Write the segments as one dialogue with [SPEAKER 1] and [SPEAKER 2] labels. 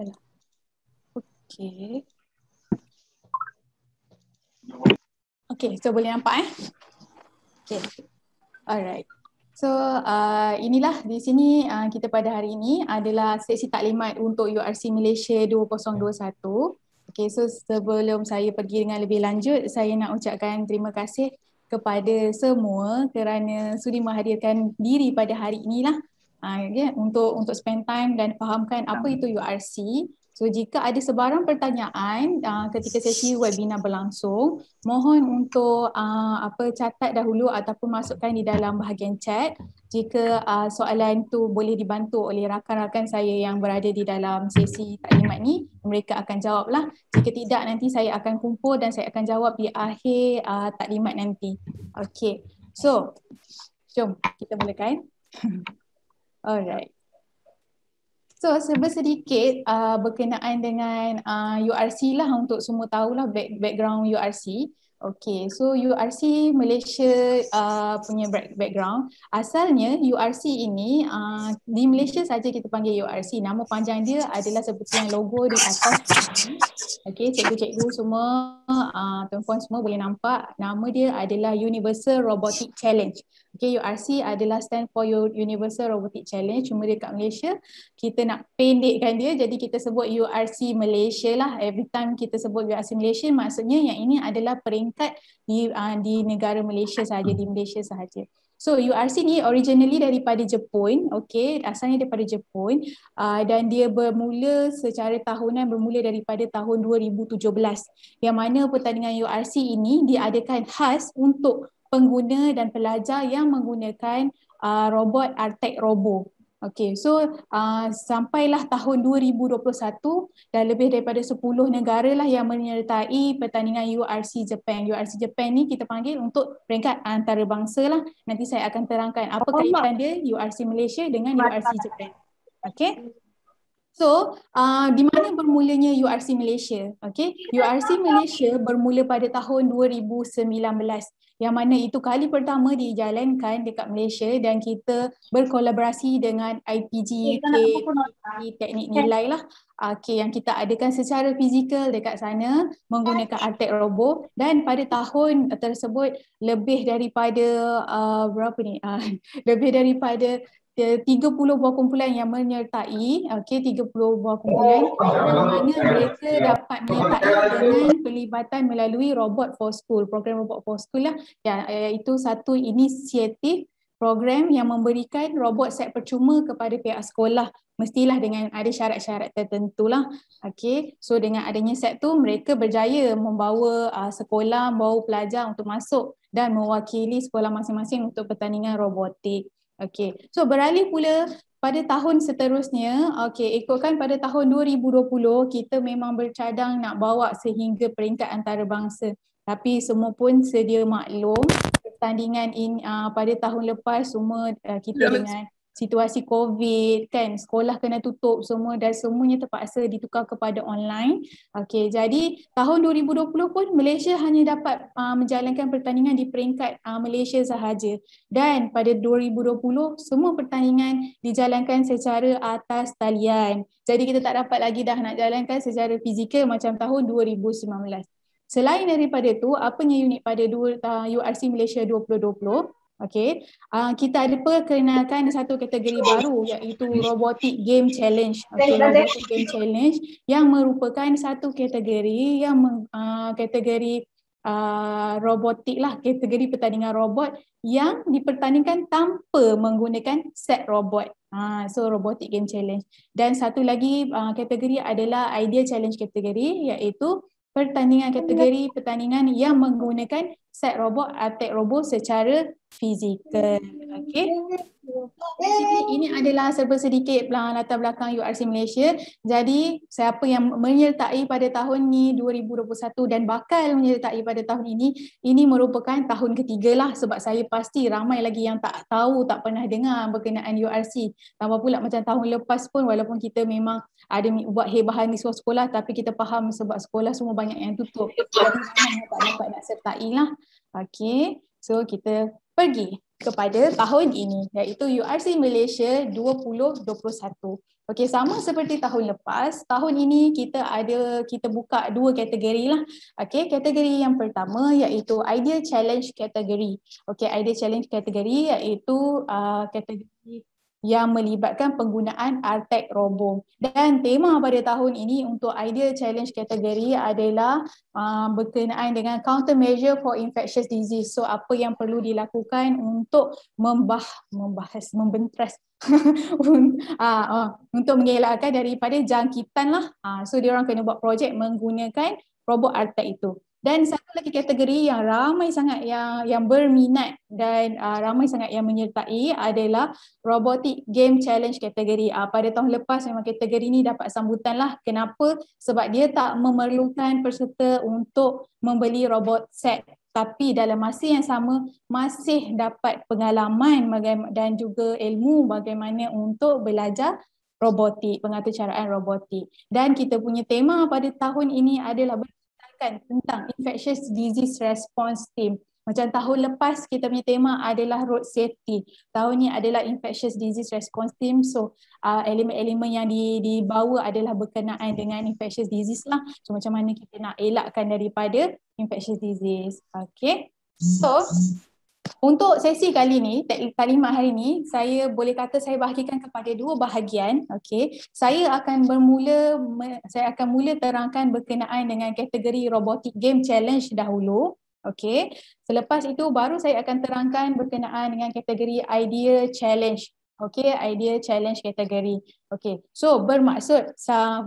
[SPEAKER 1] Voilà. okay, OK, so boleh nampak eh? okay, Alright. So uh, inilah di sini uh, kita pada hari ini adalah sesi taklimat untuk URC Malaysia 2021. Okay, so sebelum saya pergi dengan lebih lanjut, saya nak ucapkan terima kasih kepada semua kerana sudi menghadirkan diri pada hari inilah yeah, untuk untuk spend time dan fahamkan apa itu URC. So jika ada sebarang pertanyaan uh, ketika sesi webinar berlangsung, mohon untuk uh, apa catat dahulu ataupun masukkan di dalam bahagian chat. Jika uh, soalan itu boleh dibantu oleh rakan-rakan saya yang berada di dalam sesi taklimat ni, mereka akan jawablah. Jika tidak nanti saya akan kumpul dan saya akan jawab di akhir uh, taklimat nanti. Okay. So, jom kita mulakan. Alright. So serba sedikit uh, berkenaan dengan uh, URC lah untuk semua tahulah back, background URC. Okay, so URC Malaysia uh, punya background. Asalnya URC ini uh, di Malaysia saja kita panggil URC. Nama panjang dia adalah seperti yang logo di atas. Okay, cikgu-cikgu semua, uh, tuan-puan semua boleh nampak nama dia adalah Universal Robotic Challenge. Okay, URC adalah stand for your Universal Robotic Challenge. Cuma dekat Malaysia, kita nak pendekkan dia. Jadi kita sebut URC Malaysia lah. Every time kita sebut URC Malaysia, maksudnya yang ini adalah peringkat di uh, di negara Malaysia sahaja, di Malaysia sahaja. So URC ni originally daripada Jepun, okay, asalnya daripada Jepun uh, dan dia bermula secara tahunan bermula daripada tahun 2017 yang mana pertandingan URC ini diadakan khas untuk pengguna dan pelajar yang menggunakan uh, robot artek Robo. Okay, so uh, sampailah tahun 2021 dan lebih daripada 10 negara lah yang menyertai pertandingan URC Japan. URC Japan ni kita panggil untuk peringkat antarabangsa lah. Nanti saya akan terangkan apa oh, kaitan Allah. dia URC Malaysia dengan Mata. URC Japan. Okay. So, uh, di mana bermulanya URC Malaysia? Okay, URC Malaysia bermula pada tahun 2019 yang mana itu kali pertama dijalankan dekat Malaysia dan kita berkolaborasi dengan IPG okay, teknik nilai lah ah, okay, yang kita adakan secara fizikal dekat sana menggunakan Artek Robo dan pada tahun tersebut lebih daripada uh, berapa ni uh, lebih daripada 30 buah kumpulan yang menyertai okey 30 buah kumpulan oh, yang mana mereka ya. dapat menyertai dengan pelibatan melalui robot for school program robot for school lah ya iaitu satu inisiatif program yang memberikan robot set percuma kepada pihak sekolah mestilah dengan ada syarat-syarat tertentu lah. Okay. So dengan adanya set tu mereka berjaya membawa uh, sekolah, membawa pelajar untuk masuk dan mewakili sekolah masing-masing untuk pertandingan robotik. Okay, so beralih pula pada tahun seterusnya, okay, ikutkan pada tahun 2020 kita memang bercadang nak bawa sehingga peringkat antarabangsa. Tapi semua pun sedia maklum pertandingan in, uh, pada tahun lepas semua uh, kita yeah, ya, dengan situasi COVID kan sekolah kena tutup semua dan semuanya terpaksa ditukar kepada online. Okey jadi tahun 2020 pun Malaysia hanya dapat uh, menjalankan pertandingan di peringkat uh, Malaysia sahaja dan pada 2020 semua pertandingan dijalankan secara atas talian. Jadi kita tak dapat lagi dah nak jalankan secara fizikal macam tahun 2019. Selain daripada itu, yang unik pada URC uh, Malaysia Okay, uh, ah, kita ada perkenalkan satu kategori baru iaitu Robotic Game Challenge. Okay, Robotic Game Challenge yang merupakan satu kategori yang uh, kategori uh, robotik lah, kategori pertandingan robot yang dipertandingkan tanpa menggunakan set robot. Uh, so Robotic Game Challenge. Dan satu lagi uh, kategori adalah Idea Challenge kategori iaitu pertandingan kategori pertandingan yang menggunakan set robot attack uh, robot secara fizikal. Okay, Jadi ini adalah serba sedikit pelan latar belakang URC Malaysia. Jadi siapa yang menyertai pada tahun ni 2021 dan bakal menyertai pada tahun ini, ini merupakan tahun ketiga lah sebab saya pasti ramai lagi yang tak tahu, tak pernah dengar berkenaan URC. Tambah pula macam tahun lepas pun walaupun kita memang ada buat hebahan di sekolah, tapi kita faham sebab sekolah semua banyak yang tutup. Jadi memang tak dapat nak sertai lah. Okay, so kita pergi kepada tahun ini iaitu URC Malaysia 2021. Okay, sama seperti tahun lepas, tahun ini kita ada kita buka dua kategori lah. Okay, kategori yang pertama iaitu Ideal Challenge kategori. Okay, Ideal Challenge kategori iaitu uh, kategori yang melibatkan penggunaan artek Robo. Dan tema pada tahun ini untuk Ideal Challenge kategori adalah uh, berkenaan dengan countermeasure for infectious disease. So apa yang perlu dilakukan untuk membah membahas membentres uh, uh, untuk mengelakkan daripada jangkitan lah. Uh, so dia orang kena buat projek menggunakan robot Artec itu. Dan satu lagi kategori yang ramai sangat yang yang berminat dan uh, ramai sangat yang menyertai adalah Robotic Game Challenge kategori. Uh, pada tahun lepas memang kategori ini dapat sambutan lah. Kenapa? Sebab dia tak memerlukan peserta untuk membeli robot set tapi dalam masa yang sama masih dapat pengalaman dan juga ilmu bagaimana untuk belajar robotik, pengaturcaraan robotik. Dan kita punya tema pada tahun ini adalah menjelaskan tentang infectious disease response team. Macam tahun lepas kita punya tema adalah road safety. Tahun ni adalah infectious disease response team. So uh, elemen-elemen yang di, dibawa adalah berkenaan dengan infectious disease lah. So macam mana kita nak elakkan daripada infectious disease. Okay. So untuk sesi kali ni, talimat hari ni, saya boleh kata saya bahagikan kepada dua bahagian. Okay. Saya akan bermula, saya akan mula terangkan berkenaan dengan kategori Robotic Game Challenge dahulu. Okay. Selepas itu, baru saya akan terangkan berkenaan dengan kategori Idea Challenge Okay, idea challenge kategori. Okay, so bermaksud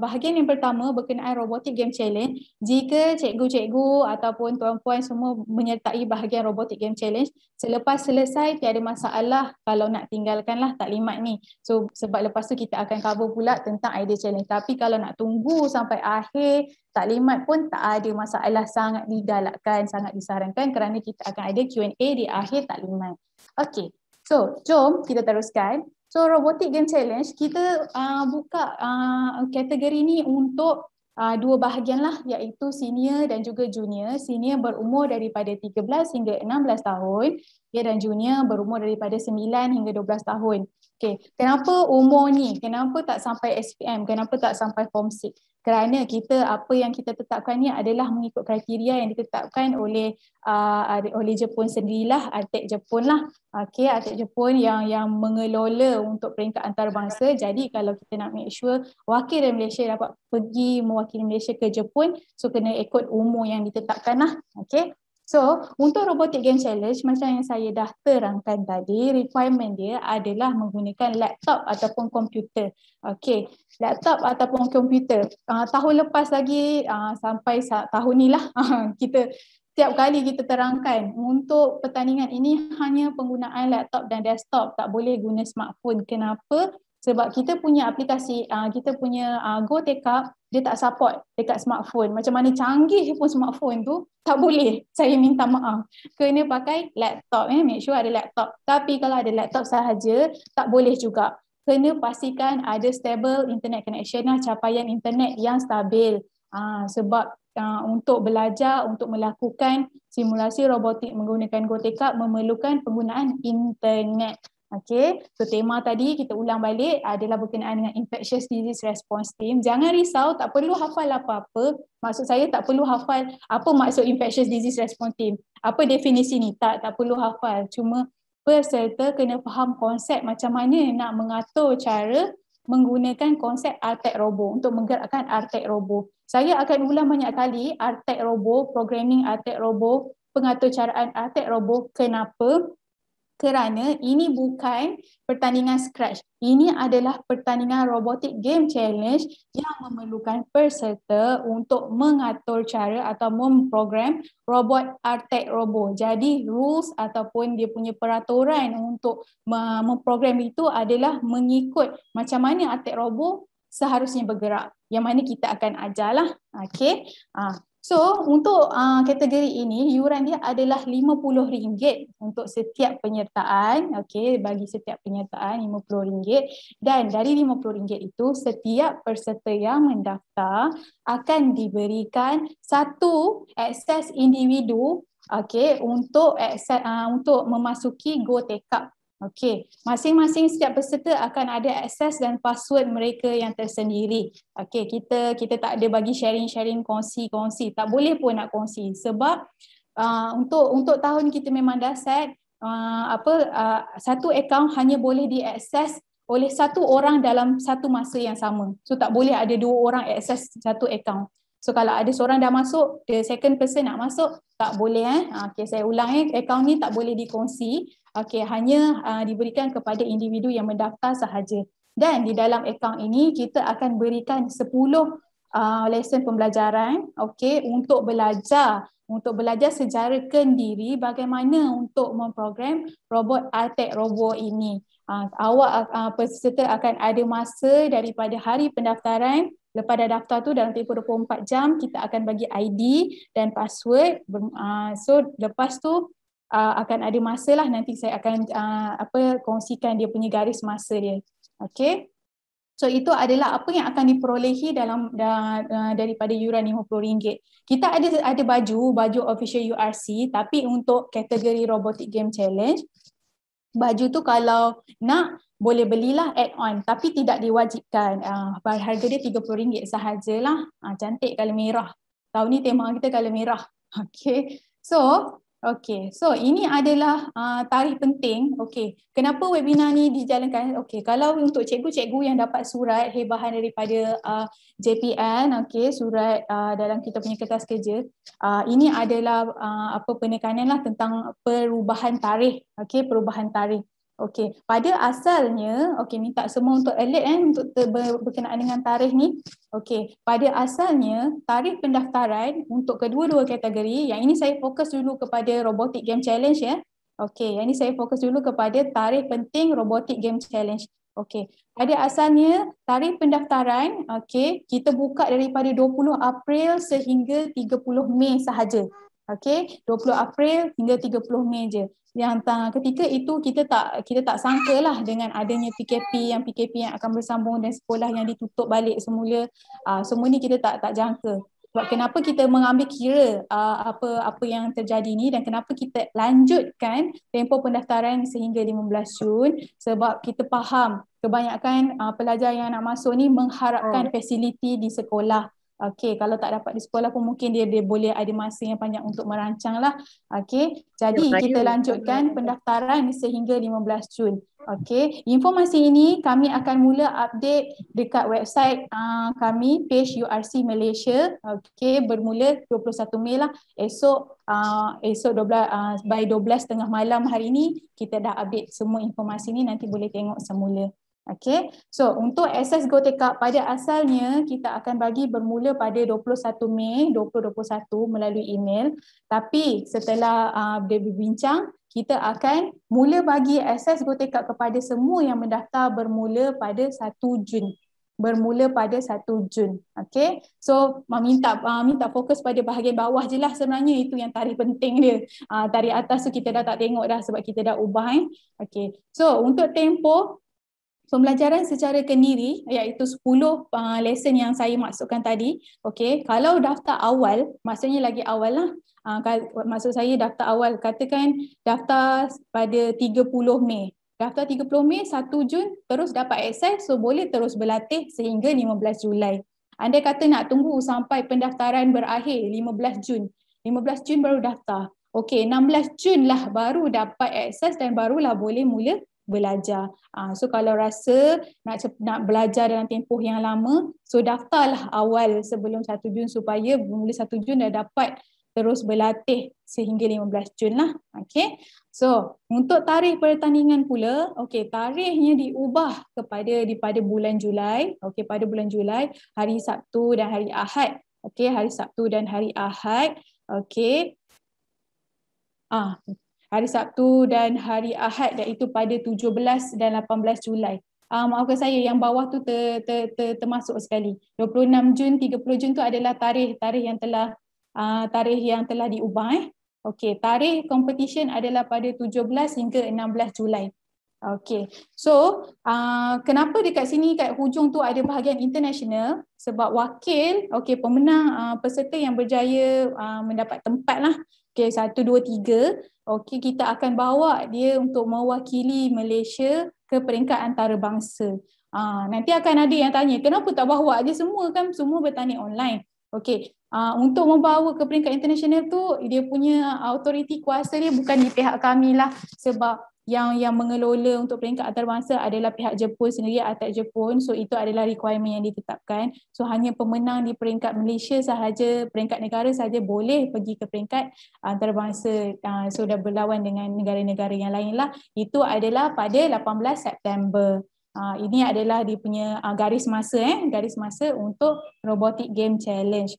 [SPEAKER 1] bahagian yang pertama berkenaan robotik game challenge. Jika cikgu-cikgu ataupun tuan-puan semua menyertai bahagian robotik game challenge, selepas selesai tiada masalah kalau nak tinggalkan tinggalkanlah taklimat ni. So sebab lepas tu kita akan cover pula tentang idea challenge. Tapi kalau nak tunggu sampai akhir taklimat pun tak ada masalah sangat digalakkan, sangat disarankan kerana kita akan ada Q&A di akhir taklimat. Okay, So, jom kita teruskan. So, robotik Game Challenge, kita uh, buka uh, kategori ni untuk uh, dua bahagian lah iaitu senior dan juga junior. Senior berumur daripada 13 hingga 16 tahun okay, ya, dan junior berumur daripada 9 hingga 12 tahun. Okay. Kenapa umur ni? Kenapa tak sampai SPM? Kenapa tak sampai Form 6? kerana kita apa yang kita tetapkan ni adalah mengikut kriteria yang ditetapkan oleh uh, oleh Jepun sendirilah Artek Jepun lah okey Artek Jepun yang yang mengelola untuk peringkat antarabangsa jadi kalau kita nak make sure wakil dari Malaysia dapat pergi mewakili Malaysia ke Jepun so kena ikut umur yang ditetapkan lah okey So, untuk robotic game challenge macam yang saya dah terangkan tadi, requirement dia adalah menggunakan laptop ataupun komputer. Okey, laptop ataupun komputer. Uh, tahun lepas lagi uh, sampai tahun ni lah uh, kita setiap kali kita terangkan untuk pertandingan ini hanya penggunaan laptop dan desktop, tak boleh guna smartphone. Kenapa? sebab kita punya aplikasi uh, kita punya uh, go take up dia tak support dekat smartphone macam mana canggih pun smartphone tu tak boleh saya minta maaf kena pakai laptop eh make sure ada laptop tapi kalau ada laptop sahaja tak boleh juga kena pastikan ada stable internet connection lah capaian internet yang stabil uh, sebab Uh, untuk belajar untuk melakukan simulasi robotik menggunakan GoTekup memerlukan penggunaan internet. Okay, so tema tadi kita ulang balik adalah berkenaan dengan infectious disease response team. Jangan risau, tak perlu hafal apa-apa. Maksud saya tak perlu hafal apa maksud infectious disease response team. Apa definisi ni? Tak, tak perlu hafal. Cuma peserta kena faham konsep macam mana nak mengatur cara menggunakan konsep RTEC Robo untuk menggerakkan RTEC Robo. Saya akan ulang banyak kali RTEC Robo, programming RTEC Robo, pengaturcaraan RTEC Robo, kenapa kerana ini bukan pertandingan scratch. Ini adalah pertandingan robotik game challenge yang memerlukan peserta untuk mengatur cara atau memprogram robot Artek Robo. Jadi rules ataupun dia punya peraturan untuk memprogram itu adalah mengikut macam mana Artek Robo seharusnya bergerak. Yang mana kita akan ajarlah. Okay. Ah. So untuk uh, kategori ini yuran dia adalah RM50 untuk setiap penyertaan. okay? bagi setiap penyertaan RM50 dan dari RM50 itu setiap peserta yang mendaftar akan diberikan satu akses individu okay? untuk akses uh, untuk memasuki go take up Okey, masing-masing setiap peserta akan ada akses dan password mereka yang tersendiri. Okey, kita kita tak ada bagi sharing-sharing kongsi-kongsi. Tak boleh pun nak kongsi sebab uh, untuk untuk tahun kita memang dah set uh, apa uh, satu account hanya boleh diakses oleh satu orang dalam satu masa yang sama. So tak boleh ada dua orang akses satu account. So kalau ada seorang dah masuk, the second person nak masuk, tak boleh eh. Ah, okay, saya ulang eh, account ni tak boleh dikongsi okey hanya uh, diberikan kepada individu yang mendaftar sahaja dan di dalam akaun ini kita akan berikan 10 uh, lesson pembelajaran okey untuk belajar untuk belajar secara kendiri bagaimana untuk memprogram robot Artek Robo ini. Uh, awak uh, peserta akan ada masa daripada hari pendaftaran lepas dah daftar tu dalam tempoh 24 jam kita akan bagi ID dan password. Uh, so lepas tu uh, akan ada masa lah nanti saya akan uh, apa kongsikan dia punya garis masa dia. Okay. So itu adalah apa yang akan diperolehi dalam da, da, uh, daripada yuran RM50. Kita ada ada baju, baju official URC tapi untuk kategori Robotic Game Challenge, baju tu kalau nak boleh belilah add-on tapi tidak diwajibkan. Uh, harga dia RM30 sahajalah. Uh, cantik kalau merah. Tahun ni tema kita kalau merah. Okay. So Okay, so ini adalah uh, tarikh penting. Okay, kenapa webinar ni dijalankan? Okay, kalau untuk cikgu-cikgu yang dapat surat hebahan daripada uh, JPN, okay, surat uh, dalam kita punya kertas kerja, uh, ini adalah uh, apa penekanan lah tentang perubahan tarikh. Okay, perubahan tarikh. Okey, pada asalnya, okey minta semua untuk elit eh untuk berkenaan dengan tarikh ni. Okey, pada asalnya tarikh pendaftaran untuk kedua-dua kategori, yang ini saya fokus dulu kepada Robotic Game Challenge ya. Okey, yang ini saya fokus dulu kepada tarikh penting Robotic Game Challenge. Okey, pada asalnya tarikh pendaftaran, okey, kita buka daripada 20 April sehingga 30 Mei sahaja. Okey, 20 April hingga 30 Mei je. Yang ketika itu kita tak kita tak sangka lah dengan adanya PKP yang PKP yang akan bersambung dan sekolah yang ditutup balik semula. Uh, semua ni kita tak tak jangka. Sebab kenapa kita mengambil kira uh, apa apa yang terjadi ni dan kenapa kita lanjutkan tempoh pendaftaran sehingga 15 Jun sebab kita faham kebanyakan uh, pelajar yang nak masuk ni mengharapkan oh. fasiliti di sekolah Okey, kalau tak dapat di sekolah pun mungkin dia dia boleh ada masa yang panjang untuk merancang lah. Okey, jadi ya, kita lanjutkan pendaftaran sehingga 15 Jun. Okey, informasi ini kami akan mula update dekat website uh, kami page URC Malaysia. Okey, bermula 21 Mei lah. Esok uh, esok 12 uh, ah, by 12 tengah malam hari ini kita dah update semua informasi ini nanti boleh tengok semula. Okay, so untuk access go take up pada asalnya kita akan bagi bermula pada 21 Mei 2021 melalui email tapi setelah uh, dia berbincang kita akan mula bagi access go take up kepada semua yang mendaftar bermula pada 1 Jun bermula pada 1 Jun. Okay. So, meminta uh, uh, minta fokus pada bahagian bawah je lah sebenarnya itu yang tarikh penting dia. Uh, tarikh atas tu kita dah tak tengok dah sebab kita dah ubah. Eh. Okay. So, untuk tempo pembelajaran secara kendiri iaitu 10 uh, lesson yang saya masukkan tadi okey kalau daftar awal maksudnya lagi awal lah uh, maksud saya daftar awal katakan daftar pada 30 Mei daftar 30 Mei 1 Jun terus dapat access so boleh terus berlatih sehingga 15 Julai anda kata nak tunggu sampai pendaftaran berakhir 15 Jun 15 Jun baru daftar Okey, 16 Jun lah baru dapat akses dan barulah boleh mula belajar. Uh, so kalau rasa nak nak belajar dalam tempoh yang lama, so daftarlah awal sebelum 1 Jun supaya mula 1 Jun dah dapat terus berlatih sehingga 15 Jun lah. Okay. So untuk tarikh pertandingan pula, okay, tarikhnya diubah kepada daripada bulan Julai, okay, pada bulan Julai, hari Sabtu dan hari Ahad. Okay, hari Sabtu dan hari Ahad. Okay. Ah, hari Sabtu dan hari Ahad iaitu pada 17 dan 18 Julai. Uh, maafkan saya yang bawah tu ter, ter, ter, termasuk sekali. 26 Jun 30 Jun tu adalah tarikh tarikh yang telah uh, tarikh yang telah diubah eh. Okey, tarikh competition adalah pada 17 hingga 16 Julai. Okey. So, uh, kenapa dekat sini kat hujung tu ada bahagian international? Sebab wakil, okey, pemenang uh, peserta yang berjaya uh, mendapat tempat lah Okey, satu, dua, tiga. Okey, kita akan bawa dia untuk mewakili Malaysia ke peringkat antarabangsa. Ha, nanti akan ada yang tanya, kenapa tak bawa aja semua kan? Semua bertanding online. Okey, ha, untuk membawa ke peringkat international tu, dia punya authority kuasa dia bukan di pihak kami lah. Sebab yang yang mengelola untuk peringkat antarabangsa adalah pihak Jepun sendiri atau Jepun so itu adalah requirement yang ditetapkan so hanya pemenang di peringkat Malaysia sahaja peringkat negara sahaja boleh pergi ke peringkat antarabangsa uh, so dah berlawan dengan negara-negara yang lainlah itu adalah pada 18 September uh, ini adalah dia punya uh, garis masa eh garis masa untuk robotic game challenge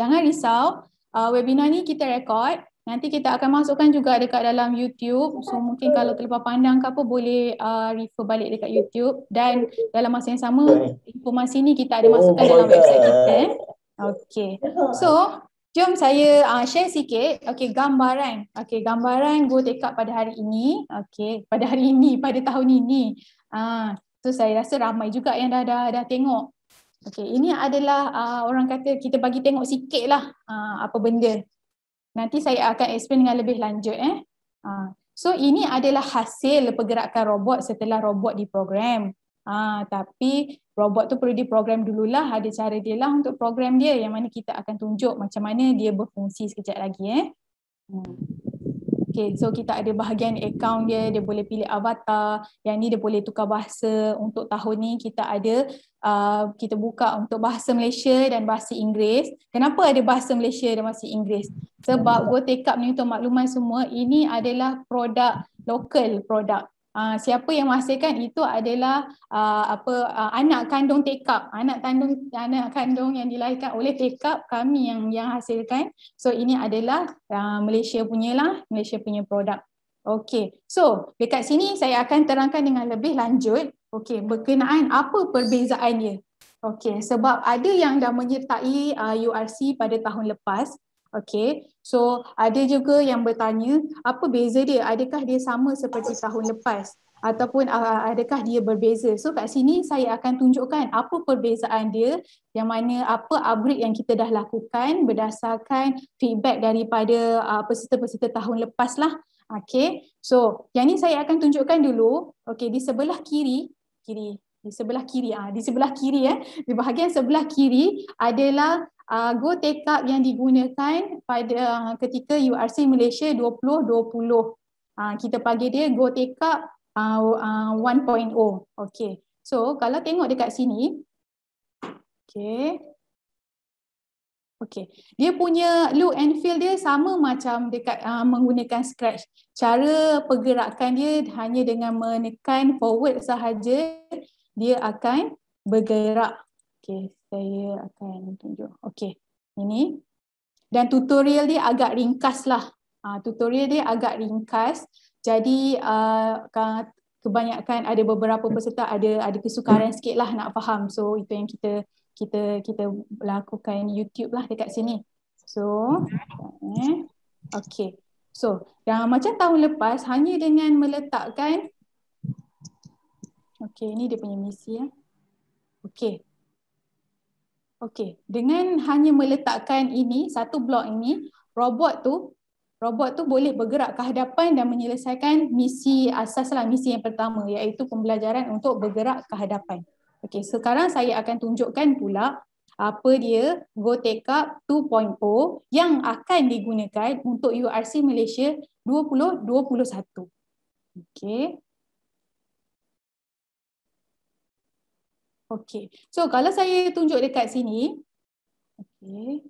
[SPEAKER 1] jangan risau uh, webinar ni kita rekod Nanti kita akan masukkan juga dekat dalam YouTube. So mungkin kalau terlepas pandang ke apa boleh uh, refer balik dekat YouTube. Dan dalam masa yang sama informasi ni kita ada masukkan oh, dalam website kita. Eh? Okay. So jom saya uh, share sikit. Okay gambaran. Okay gambaran go take up pada hari ini. Okay pada hari ini, pada tahun ini. Uh, so saya rasa ramai juga yang dah, dah, dah tengok. Okay ini adalah uh, orang kata kita bagi tengok sikit lah uh, apa benda. Nanti saya akan explain dengan lebih lanjut eh. Ha. So ini adalah hasil pergerakan robot setelah robot diprogram. Ha, tapi robot tu perlu diprogram dululah ada cara dia lah untuk program dia yang mana kita akan tunjuk macam mana dia berfungsi sekejap lagi eh. Hmm. Okay, so kita ada bahagian account dia, dia boleh pilih avatar. Yang ni dia boleh tukar bahasa. Untuk tahun ni kita ada, uh, kita buka untuk bahasa Malaysia dan bahasa Inggeris. Kenapa ada bahasa Malaysia dan bahasa Inggeris? Sebab go take up ni untuk makluman semua, ini adalah produk lokal produk Uh, siapa yang menghasilkan itu adalah uh, apa uh, anak kandung take up anak kandung anak kandung yang dilahirkan oleh take up kami yang yang hasilkan so ini adalah uh, Malaysia punyalah Malaysia punya produk okey so dekat sini saya akan terangkan dengan lebih lanjut okey berkenaan apa perbezaannya okey sebab ada yang dah menyertai uh, URC pada tahun lepas Okay, so ada juga yang bertanya apa beza dia? Adakah dia sama seperti tahun lepas? Ataupun ah, ah, adakah dia berbeza? So kat sini saya akan tunjukkan apa perbezaan dia yang mana apa upgrade yang kita dah lakukan berdasarkan feedback daripada uh, peserta-peserta tahun lepas lah. Okay, so yang ni saya akan tunjukkan dulu. Okay, di sebelah kiri, kiri, di sebelah kiri ah di sebelah kiri eh di bahagian sebelah kiri adalah uh, go take up yang digunakan pada uh, ketika URC Malaysia 2020 uh, ah, kita pagi dia go take up uh, uh, 1.0 okay. so kalau tengok dekat sini okay, okay dia punya look and feel dia sama macam dekat uh, menggunakan scratch. Cara pergerakan dia hanya dengan menekan forward sahaja dia akan bergerak. Okay, saya akan tunjuk. Okay, ini. Dan tutorial dia agak ringkas lah. Uh, tutorial dia agak ringkas. Jadi, uh, kebanyakan ada beberapa peserta ada ada kesukaran sikit lah nak faham. So, itu yang kita kita kita lakukan YouTube lah dekat sini. So, eh, okay. So, yang macam tahun lepas hanya dengan meletakkan Okay, ini dia punya misi ya. Eh. Okay, Okey, dengan hanya meletakkan ini satu blok ini, robot tu robot tu boleh bergerak ke hadapan dan menyelesaikan misi asaslah misi yang pertama iaitu pembelajaran untuk bergerak ke hadapan. Okey, sekarang saya akan tunjukkan pula apa dia GoTechUp 2.0 yang akan digunakan untuk URC Malaysia 2021. Okey. Okey. So kalau saya tunjuk dekat sini. Okey.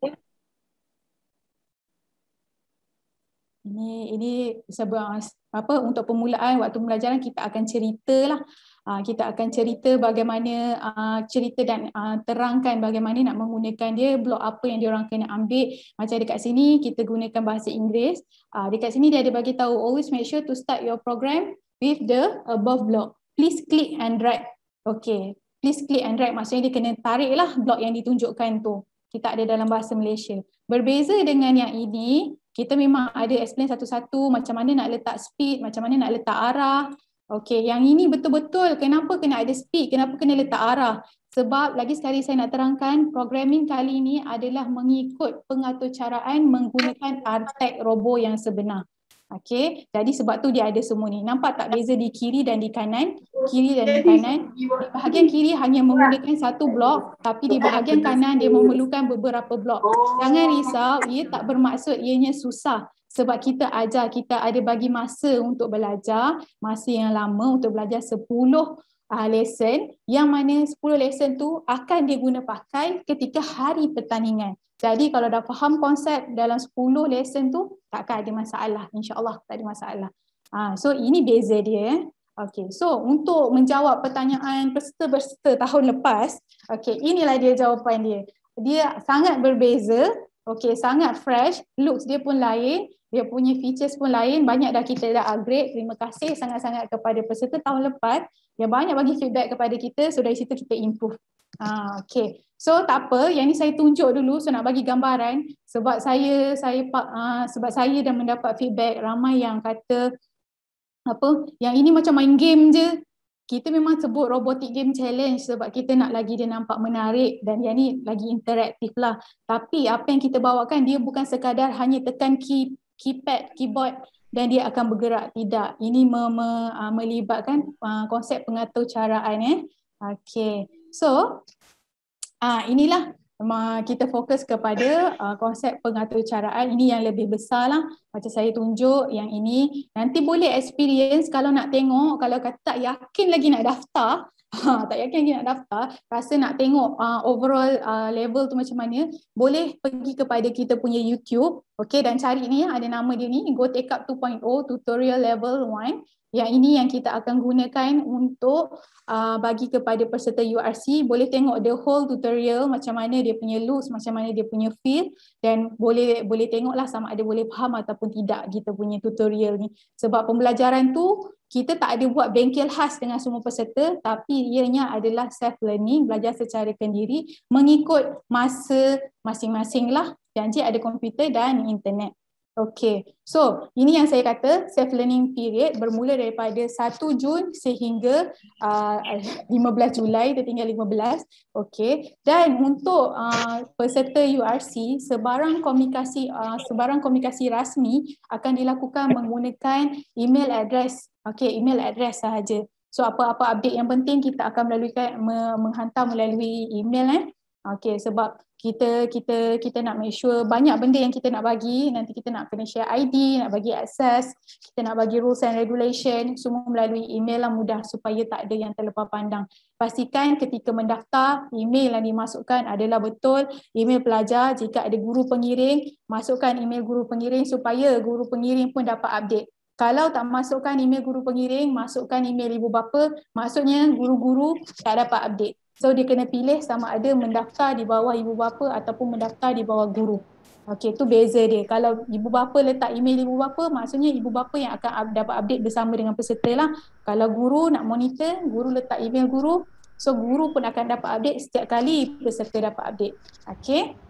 [SPEAKER 1] Ini ini sebuah apa untuk permulaan waktu pembelajaran kita akan ceritalah. Ah kita akan cerita bagaimana ah, cerita dan ah, terangkan bagaimana nak menggunakan dia blok apa yang diorang kena ambil. Macam dekat sini kita gunakan bahasa Inggeris. Ah, dekat sini dia ada bagi tahu always make sure to start your program with the above block. Please click and drag. Okey please click and drag maksudnya dia kena tarik lah blok yang ditunjukkan tu kita ada dalam bahasa Malaysia berbeza dengan yang ini kita memang ada explain satu-satu macam mana nak letak speed macam mana nak letak arah Okey, yang ini betul-betul kenapa kena ada speed, kenapa kena letak arah. Sebab lagi sekali saya nak terangkan, programming kali ini adalah mengikut pengaturcaraan menggunakan RTEC robo yang sebenar. Okay, jadi sebab tu dia ada semua ni. Nampak tak beza di kiri dan di kanan? Kiri dan di kanan. Di bahagian kiri hanya memerlukan satu blok, tapi di bahagian kanan dia memerlukan beberapa blok. Oh. Jangan risau, ia tak bermaksud ianya susah. Sebab kita ajar, kita ada bagi masa untuk belajar, masa yang lama untuk belajar 10 uh, ah, lesson yang mana 10 lesson tu akan diguna pakai ketika hari pertandingan. Jadi kalau dah faham konsep dalam 10 lesson tu takkan ada masalah. InsyaAllah tak ada masalah. Uh, so ini beza dia. Eh. Okay, so untuk menjawab pertanyaan peserta-peserta tahun lepas, okay, inilah dia jawapan dia. Dia sangat berbeza, okay, sangat fresh, looks dia pun lain, dia punya features pun lain banyak dah kita dah upgrade terima kasih sangat-sangat kepada peserta tahun lepas yang banyak bagi feedback kepada kita so dari situ kita improve ah, okay. so tak apa yang ni saya tunjuk dulu so nak bagi gambaran sebab saya saya ah, sebab saya dah mendapat feedback ramai yang kata apa yang ini macam main game je kita memang sebut robotic game challenge sebab kita nak lagi dia nampak menarik dan yang ni lagi interaktif lah. Tapi apa yang kita bawakan dia bukan sekadar hanya tekan key keypad, keyboard dan dia akan bergerak tidak. Ini me me uh, melibatkan uh, konsep pengatur caraan. Eh. Okay. So, uh, inilah kita fokus kepada uh, konsep pengatur caraan. Ini yang lebih besar lah. Macam saya tunjuk yang ini. Nanti boleh experience kalau nak tengok, kalau kata tak yakin lagi nak daftar, ha, tak yakin lagi nak daftar, rasa nak tengok uh, overall uh, level tu macam mana, boleh pergi kepada kita punya YouTube, okay, dan cari ni ada nama dia ni, Go Take Up 2.0 Tutorial Level 1. Yang ini yang kita akan gunakan untuk uh, bagi kepada peserta URC. Boleh tengok the whole tutorial macam mana dia punya loose, macam mana dia punya feel dan boleh boleh tengoklah sama ada boleh faham ataupun tidak kita punya tutorial ni. Sebab pembelajaran tu kita tak ada buat bengkel khas dengan semua peserta tapi ianya adalah self-learning, belajar secara kendiri mengikut masa masing-masing lah. Janji ada komputer dan internet. Okay, so ini yang saya kata self-learning period bermula daripada 1 Jun sehingga uh, 15 Julai, tertinggal 15. Okay, dan untuk uh, peserta URC, sebarang komunikasi uh, sebarang komunikasi rasmi akan dilakukan menggunakan email address. Okay, email address sahaja. So apa-apa update yang penting kita akan melalui menghantar melalui email. Eh. Okay, sebab kita kita kita nak make sure banyak benda yang kita nak bagi nanti kita nak kena share ID nak bagi access kita nak bagi rules and regulation semua melalui email lah mudah supaya tak ada yang terlepas pandang pastikan ketika mendaftar email yang dimasukkan adalah betul email pelajar jika ada guru pengiring masukkan email guru pengiring supaya guru pengiring pun dapat update kalau tak masukkan email guru pengiring, masukkan email ibu bapa, maksudnya guru-guru tak dapat update. So dia kena pilih sama ada mendaftar di bawah ibu bapa ataupun mendaftar di bawah guru. Okey, itu beza dia. Kalau ibu bapa letak email ibu bapa, maksudnya ibu bapa yang akan dapat update bersama dengan peserta lah. Kalau guru nak monitor, guru letak email guru, so guru pun akan dapat update setiap kali peserta dapat update. Okey.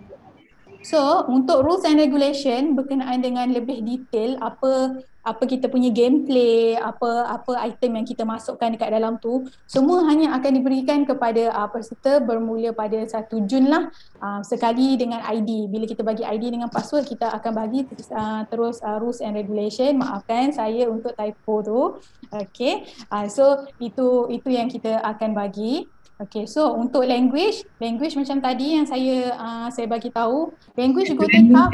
[SPEAKER 1] So untuk rules and regulation berkenaan dengan lebih detail apa apa kita punya gameplay, apa apa item yang kita masukkan dekat dalam tu, semua hanya akan diberikan kepada uh, peserta bermula pada 1 Jun lah uh, sekali dengan ID. Bila kita bagi ID dengan password, kita akan bagi terus, uh, terus uh, rules and regulation. Maafkan saya untuk typo tu. Okay, uh, so itu itu yang kita akan bagi. Okay, so untuk language, language macam tadi yang saya uh, saya bagi tahu, language go tetap.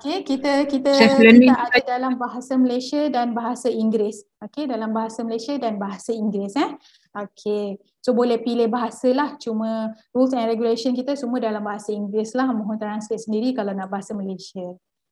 [SPEAKER 1] Okay, kita kita kita ada dalam bahasa Malaysia dan bahasa Inggeris. Okay, dalam bahasa Malaysia dan bahasa Inggeris. Eh. Okay, so boleh pilih bahasa lah. Cuma rules and regulation kita semua dalam bahasa Inggeris lah. Mohon translate sendiri kalau nak bahasa Malaysia.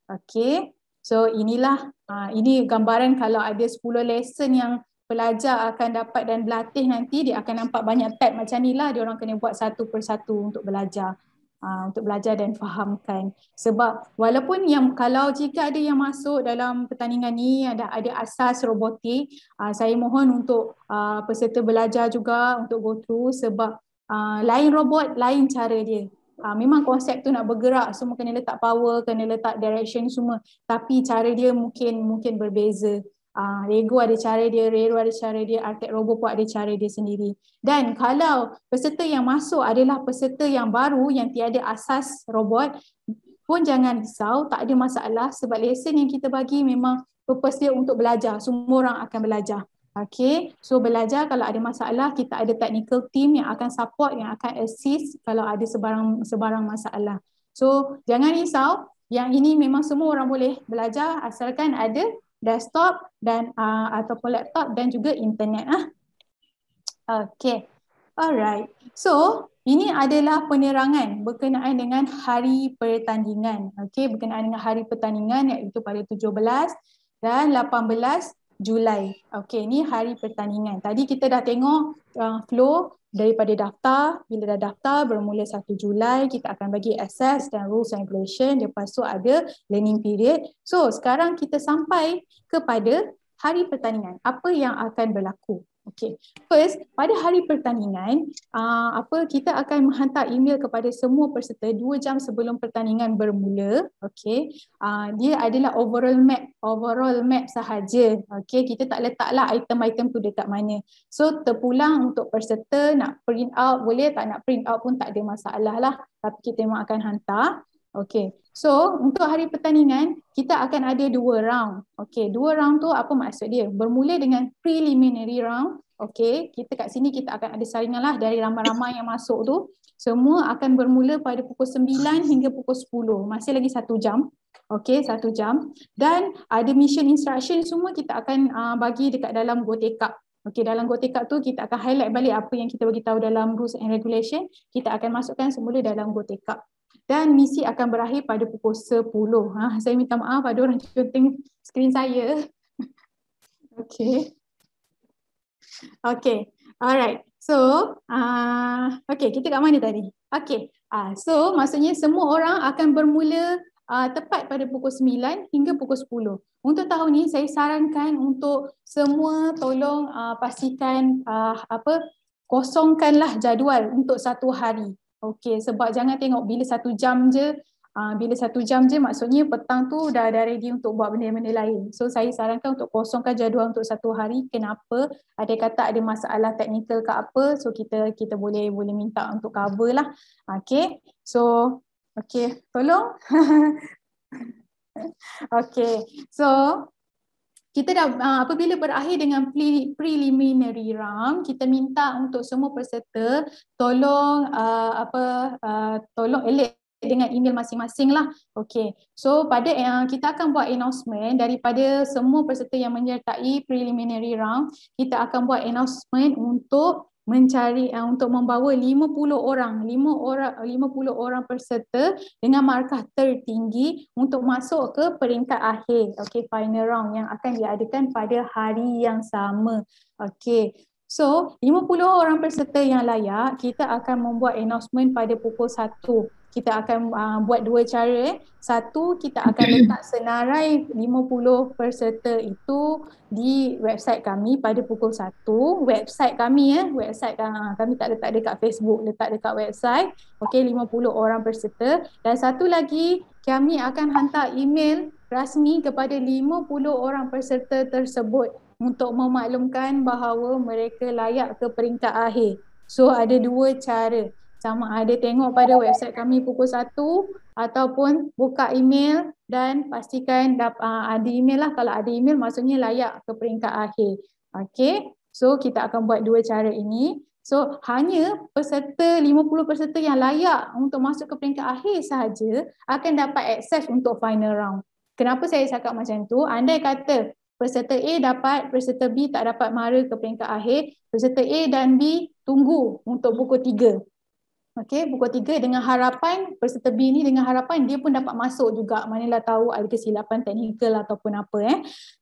[SPEAKER 1] Okay, so inilah uh, ini gambaran kalau ada 10 lesson yang pelajar akan dapat dan berlatih nanti dia akan nampak banyak tab macam ni lah. dia orang kena buat satu persatu untuk belajar uh, untuk belajar dan fahamkan sebab walaupun yang kalau jika ada yang masuk dalam pertandingan ni ada ada asas robotik uh, saya mohon untuk uh, peserta belajar juga untuk go through sebab uh, lain robot lain cara dia Uh, memang konsep tu nak bergerak semua kena letak power kena letak direction semua tapi cara dia mungkin mungkin berbeza Uh, ah, Rego ada cara dia, Rero ada cara dia, Artek Robo pun ada cara dia sendiri. Dan kalau peserta yang masuk adalah peserta yang baru yang tiada asas robot, pun jangan risau, tak ada masalah sebab lesson yang kita bagi memang purpose dia untuk belajar. Semua orang akan belajar. Okay, so belajar kalau ada masalah, kita ada technical team yang akan support, yang akan assist kalau ada sebarang sebarang masalah. So, jangan risau, yang ini memang semua orang boleh belajar asalkan ada desktop dan uh, ataupun laptop dan juga internet. Ah. Okay, alright. So, ini adalah penerangan berkenaan dengan hari pertandingan. Okay, berkenaan dengan hari pertandingan iaitu pada 17 dan 18 Julai. Okay, ini hari pertandingan. Tadi kita dah tengok uh, flow daripada daftar, bila dah daftar bermula 1 Julai, kita akan bagi access dan rules and regulation. Lepas tu ada learning period. So sekarang kita sampai kepada hari pertandingan. Apa yang akan berlaku? Okay. First, pada hari pertandingan, uh, apa kita akan menghantar email kepada semua peserta dua jam sebelum pertandingan bermula. Okay. Uh, ah, dia adalah overall map. Overall map sahaja. Okay. Kita tak letaklah item-item tu dekat mana. So, terpulang untuk peserta nak print out boleh tak nak print out pun tak ada masalah lah. Tapi kita memang akan hantar. Okay, so untuk hari pertandingan, kita akan ada dua round. Okay, dua round tu apa maksud dia? Bermula dengan preliminary round. Okay, kita kat sini kita akan ada saringan lah dari ramai-ramai yang masuk tu. Semua akan bermula pada pukul 9 hingga pukul 10. Masih lagi satu jam. Okay, satu jam. Dan ada mission instruction semua kita akan uh, bagi dekat dalam Gotekak. Okay, dalam Gotekak tu kita akan highlight balik apa yang kita bagi tahu dalam rules and regulation. Kita akan masukkan semula dalam Gotekak dan misi akan berakhir pada pukul 10. Ha, saya minta maaf pada orang conteng skrin saya. Okay, okay, Alright. So, ah uh, okey, kita kat mana tadi? Okay. uh, so maksudnya semua orang akan bermula uh, tepat pada pukul 9 hingga pukul 10. Untuk tahun ni saya sarankan untuk semua tolong uh, pastikan uh, apa kosongkanlah jadual untuk satu hari. Okey, sebab jangan tengok bila satu jam je, uh, bila satu jam je maksudnya petang tu dah ada ready untuk buat benda-benda lain. So saya sarankan untuk kosongkan jadual untuk satu hari. Kenapa? Ada kata ada masalah teknikal ke apa. So kita kita boleh boleh minta untuk cover lah. Okey. So okey, tolong. okey. So kita dah ah, apabila berakhir dengan preliminary round kita minta untuk semua peserta tolong uh, apa uh, tolong elak dengan email masing-masing lah. Okay. So pada uh, kita akan buat announcement daripada semua peserta yang menyertai preliminary round, kita akan buat announcement untuk mencari uh, untuk membawa 50 orang 5 orang 50 orang peserta dengan markah tertinggi untuk masuk ke peringkat akhir okey final round yang akan diadakan pada hari yang sama okey so 50 orang peserta yang layak kita akan membuat announcement pada pukul 1 kita akan uh, buat dua cara eh. Satu kita akan letak senarai 50 peserta itu di website kami pada pukul 1. Website kami ya, eh. website uh, kami tak letak dekat Facebook, letak dekat website. Okey 50 orang peserta dan satu lagi kami akan hantar email rasmi kepada 50 orang peserta tersebut untuk memaklumkan bahawa mereka layak ke peringkat akhir. So ada dua cara sama ada ah, tengok pada website kami pukul 1 ataupun buka email dan pastikan dapat uh, ada email lah kalau ada email maksudnya layak ke peringkat akhir. Okey, so kita akan buat dua cara ini. So hanya peserta 50 peserta yang layak untuk masuk ke peringkat akhir sahaja akan dapat akses untuk final round. Kenapa saya cakap macam tu? Andai kata peserta A dapat, peserta B tak dapat mara ke peringkat akhir, peserta A dan B tunggu untuk pukul Okey, buku tiga dengan harapan peserta B ni dengan harapan dia pun dapat masuk juga manalah tahu ada kesilapan teknikal ataupun apa eh.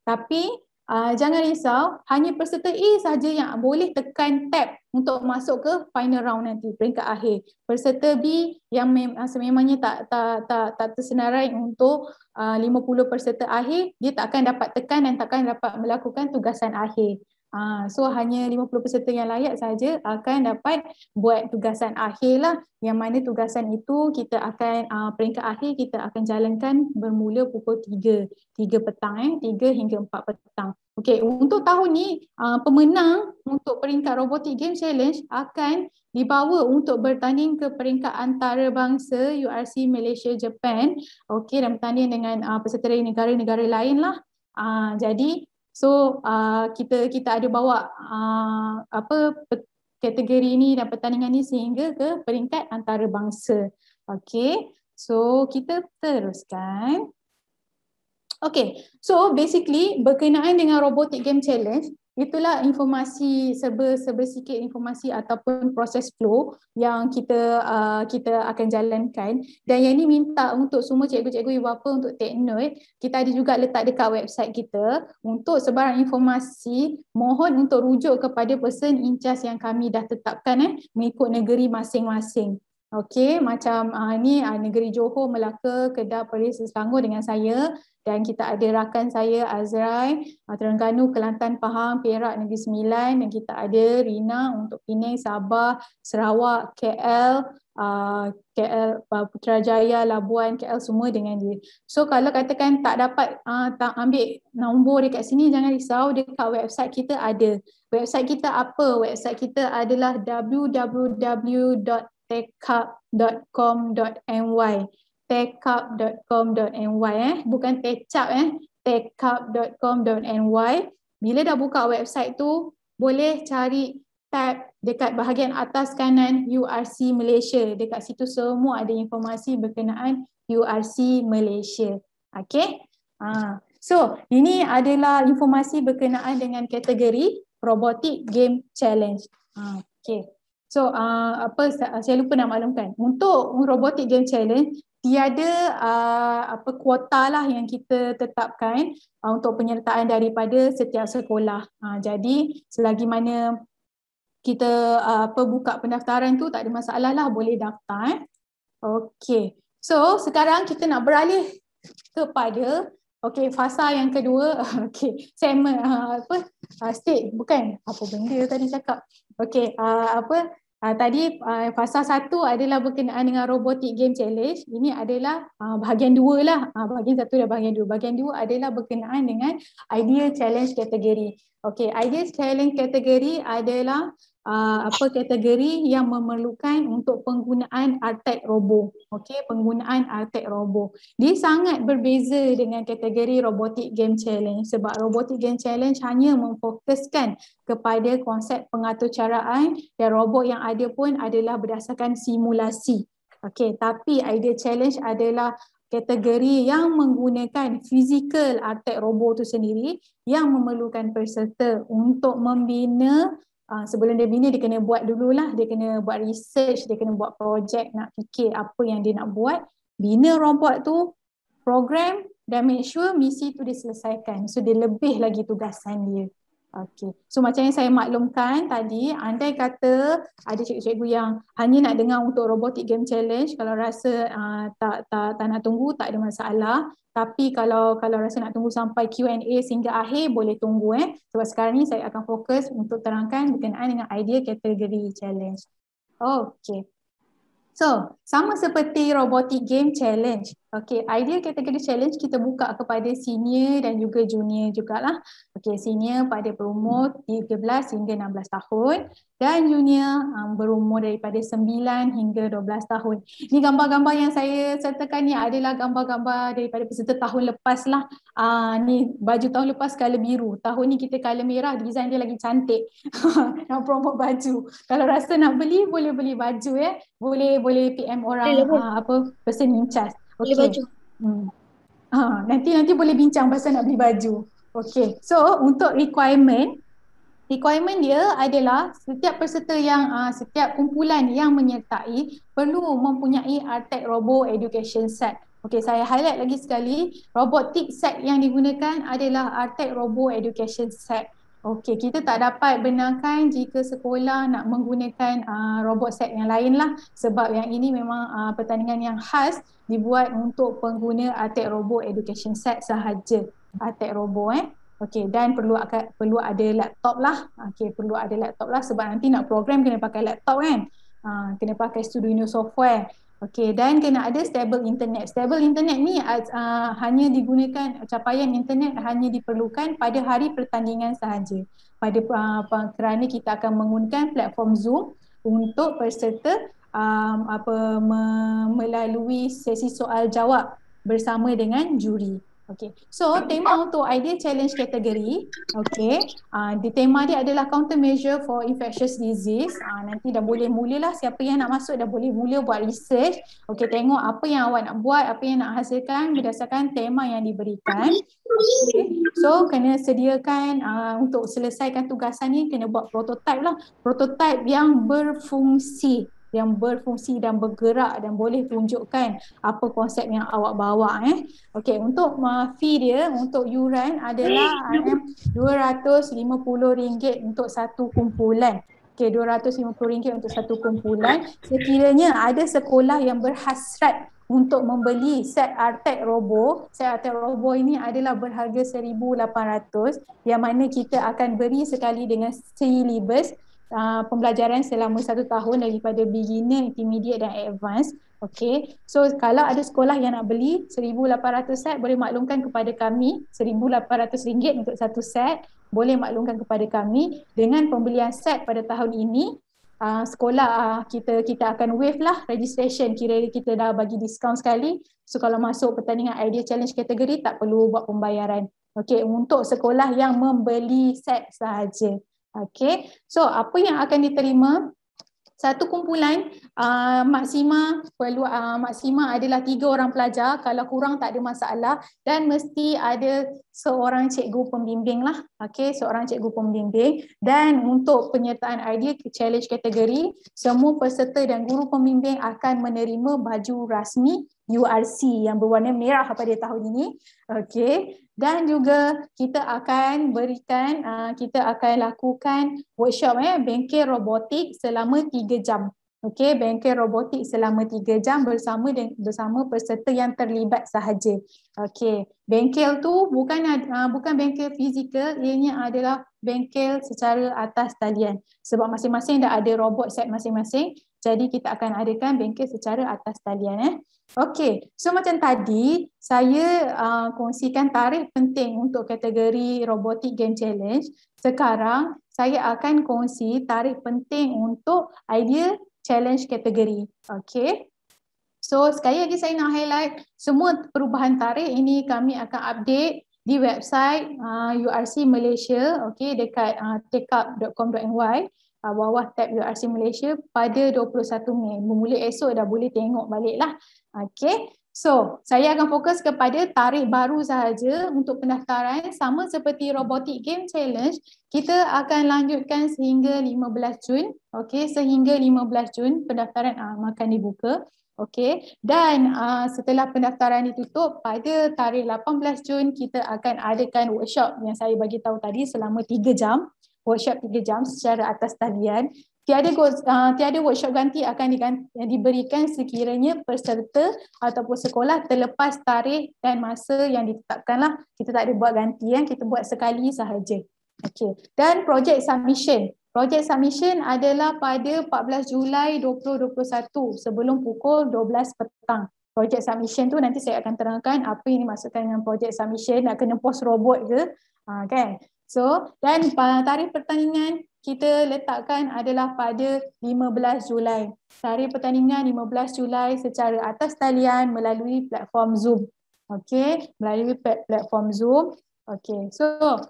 [SPEAKER 1] Tapi uh, jangan risau, hanya peserta A saja yang boleh tekan tab untuk masuk ke final round nanti peringkat akhir. Peserta B yang mem- sememangnya tak tak tak tak tersenarai untuk ah, uh, 50 peserta akhir, dia tak akan dapat tekan dan takkan dapat melakukan tugasan akhir. Ha, so hanya 50 peserta yang layak saja akan dapat buat tugasan akhir lah yang mana tugasan itu kita akan uh, peringkat akhir kita akan jalankan bermula pukul 3 3 petang eh 3 hingga 4 petang. Okey untuk tahun ni uh, pemenang untuk peringkat robotik game challenge akan dibawa untuk bertanding ke peringkat antarabangsa URC Malaysia Japan. Okey dan bertanding dengan uh, peserta dari negara-negara lain lah. Uh, jadi So uh, kita kita ada bawa uh, apa kategori ini dan pertandingan ini sehingga ke peringkat antarabangsa. Okay, so kita teruskan. Okay, so basically berkenaan dengan robotik Game Challenge, Itulah informasi serba serba sikit informasi ataupun proses flow yang kita uh, kita akan jalankan dan yang ini minta untuk semua cikgu-cikgu ibu bapa untuk take note kita ada juga letak dekat website kita untuk sebarang informasi mohon untuk rujuk kepada person in charge yang kami dah tetapkan eh mengikut negeri masing-masing Okey, macam uh, ah, ni uh, ah, negeri Johor, Melaka, Kedah, Perlis, Selangor dengan saya dan kita ada rakan saya Azrai, uh, Terengganu, Kelantan, Pahang, Perak, Negeri Sembilan dan kita ada Rina untuk Penang, Sabah, Sarawak, KL, uh, KL Putrajaya, Labuan, KL semua dengan dia. So kalau katakan tak dapat uh, tak ambil nombor dekat sini jangan risau dekat website kita ada. Website kita apa? Website kita adalah www takeup.com.my takeup.com.my eh bukan tecap eh takeup.com.my bila dah buka website tu boleh cari tab dekat bahagian atas kanan URC Malaysia dekat situ semua ada informasi berkenaan URC Malaysia okey ha. so ini adalah informasi berkenaan dengan kategori robotik game challenge ha. okey So uh, apa saya lupa nak maklumkan untuk robotik game challenge tiada uh, apa kuota lah yang kita tetapkan uh, untuk penyertaan daripada setiap sekolah. Uh, jadi selagi mana kita uh, apa buka pendaftaran tu tak ada masalah lah boleh daftar. Eh. Okay. So sekarang kita nak beralih kepada okay fasa yang kedua. Okay. Saya uh, apa? Uh, state bukan apa benda tadi cakap. Okay, uh, apa Uh, tadi uh, fasa satu adalah berkenaan dengan robotik game challenge. Ini adalah uh, bahagian dua lah. Uh, bahagian satu dan bahagian dua. Bahagian dua adalah berkenaan dengan idea challenge kategori. Okay, idea challenge kategori adalah Ah, apa kategori yang memerlukan untuk penggunaan Artec Robo. Okey, penggunaan Artec Robo. Dia sangat berbeza dengan kategori Robotic Game Challenge sebab Robotic Game Challenge hanya memfokuskan kepada konsep pengaturcaraan dan robot yang ada pun adalah berdasarkan simulasi. Okey, tapi idea challenge adalah kategori yang menggunakan fizikal Artec robot itu sendiri yang memerlukan peserta untuk membina uh, sebelum dia bina dia kena buat dululah dia kena buat research dia kena buat projek nak fikir apa yang dia nak buat bina robot tu program dan make sure misi tu diselesaikan so dia lebih lagi tugasan dia Okay. So macam yang saya maklumkan tadi, andai kata ada cikgu-cikgu yang hanya nak dengar untuk robotik game challenge, kalau rasa uh, tak, tak, tak nak tunggu, tak ada masalah. Tapi kalau kalau rasa nak tunggu sampai Q&A sehingga akhir, boleh tunggu. Eh. Sebab sekarang ni saya akan fokus untuk terangkan berkenaan dengan idea kategori challenge. Okay. So, sama seperti robotik game challenge. Okay, idea kategori challenge kita buka kepada senior dan juga junior juga lah. Okay, senior pada berumur 13 hingga 16 tahun dan junior um, berumur daripada 9 hingga 12 tahun. Ini gambar-gambar yang saya sertakan ni adalah gambar-gambar daripada peserta tahun lepas lah. Uh, ah, ni baju tahun lepas color biru. Tahun ni kita color merah, Desain dia lagi cantik. nak promote baju. Kalau rasa nak beli, boleh beli baju ya. Eh. Boleh boleh PM orang uh, apa pesan incas okay. beli baju. Hmm. Ha, nanti nanti boleh bincang pasal nak beli baju. Okay, so untuk requirement, requirement dia adalah setiap peserta yang uh, setiap kumpulan yang menyertai perlu mempunyai artek Robo Education Set. Okay, saya highlight lagi sekali robotik set yang digunakan adalah artek Robo Education Set. Okey, kita tak dapat benarkan jika sekolah nak menggunakan uh, robot set yang lain lah sebab yang ini memang uh, pertandingan yang khas dibuat untuk pengguna Atek Robo Education Set sahaja. Atek Robo eh. Okey, dan perlu perlu ada laptop lah. Okey, perlu ada laptop lah sebab nanti nak program kena pakai laptop kan. Uh, kena pakai studio software. Okay, dan kena ada stable internet. Stable internet ni uh, hanya digunakan capaian internet hanya diperlukan pada hari pertandingan sahaja. Pada uh, kerana kita akan menggunakan platform Zoom untuk peserta um, apa melalui sesi soal jawab bersama dengan juri. Okay. So tema untuk idea challenge kategori, okay. Uh, di tema dia adalah countermeasure for infectious disease. Uh, nanti dah boleh lah siapa yang nak masuk dah boleh mula buat research. Okay, tengok apa yang awak nak buat, apa yang nak hasilkan berdasarkan tema yang diberikan. Okay. So kena sediakan uh, untuk selesaikan tugasan ni kena buat prototype lah. Prototype yang berfungsi yang berfungsi dan bergerak dan boleh tunjukkan apa konsep yang awak bawa eh. Okey, untuk uh, fee dia untuk yuran adalah RM250 untuk satu kumpulan. Okey, RM250 untuk satu kumpulan. Sekiranya ada sekolah yang berhasrat untuk membeli set artek Robo. Set artek Robo ini adalah berharga RM1,800 yang mana kita akan beri sekali dengan syllabus uh, pembelajaran selama satu tahun daripada beginner, intermediate dan advance. Okay, so kalau ada sekolah yang nak beli 1,800 set boleh maklumkan kepada kami 1,800 ringgit untuk satu set boleh maklumkan kepada kami dengan pembelian set pada tahun ini uh, sekolah uh, kita kita akan waive lah registration kira kita dah bagi diskaun sekali so kalau masuk pertandingan idea challenge kategori tak perlu buat pembayaran okey untuk sekolah yang membeli set sahaja Okay, So apa yang akan diterima? Satu kumpulan uh, maksima perlu uh, maksima adalah tiga orang pelajar kalau kurang tak ada masalah dan mesti ada seorang cikgu pembimbing lah. Okay, seorang cikgu pembimbing dan untuk penyertaan idea challenge kategori semua peserta dan guru pembimbing akan menerima baju rasmi URC yang berwarna merah pada tahun ini. Okay dan juga kita akan berikan uh, kita akan lakukan workshop eh bengkel robotik selama 3 jam. Okey, bengkel robotik selama 3 jam bersama dengan bersama peserta yang terlibat sahaja. Okey, bengkel tu bukan uh, bukan bengkel fizikal, ianya adalah bengkel secara atas talian. Sebab masing-masing dah ada robot set masing-masing jadi kita akan adakan bengkel secara atas talian. Eh. Okey, so macam tadi saya uh, kongsikan tarikh penting untuk kategori Robotic Game Challenge. Sekarang saya akan kongsi tarikh penting untuk idea challenge kategori. Okey. So sekali lagi saya nak highlight semua perubahan tarikh ini kami akan update di website uh, URC Malaysia okay, dekat uh, takeup.com.my. Ah, bawah tab URC Malaysia pada 21 Mei. Bermula esok dah boleh tengok baliklah. Okay. So, saya akan fokus kepada tarikh baru sahaja untuk pendaftaran sama seperti Robotic Game Challenge. Kita akan lanjutkan sehingga 15 Jun. Okay, sehingga 15 Jun pendaftaran uh, ah, akan dibuka. Okay, dan uh, setelah pendaftaran ditutup pada tarikh 18 Jun kita akan adakan workshop yang saya bagi tahu tadi selama 3 jam workshop 3 jam secara atas talian. Tiada uh, tiada workshop ganti akan diganti, diberikan sekiranya peserta ataupun sekolah terlepas tarikh dan masa yang ditetapkan lah Kita tak ada buat ganti kan, kita buat sekali sahaja. okay Dan project submission. Project submission adalah pada 14 Julai 2021 sebelum pukul 12 petang. Project submission tu nanti saya akan terangkan apa yang dimaksudkan dengan project submission. Nak kena post robot ke? Uh, kan? So dan tarikh pertandingan kita letakkan adalah pada 15 Julai. Tarikh pertandingan 15 Julai secara atas talian melalui platform Zoom. okay? melalui platform Zoom. okay? So,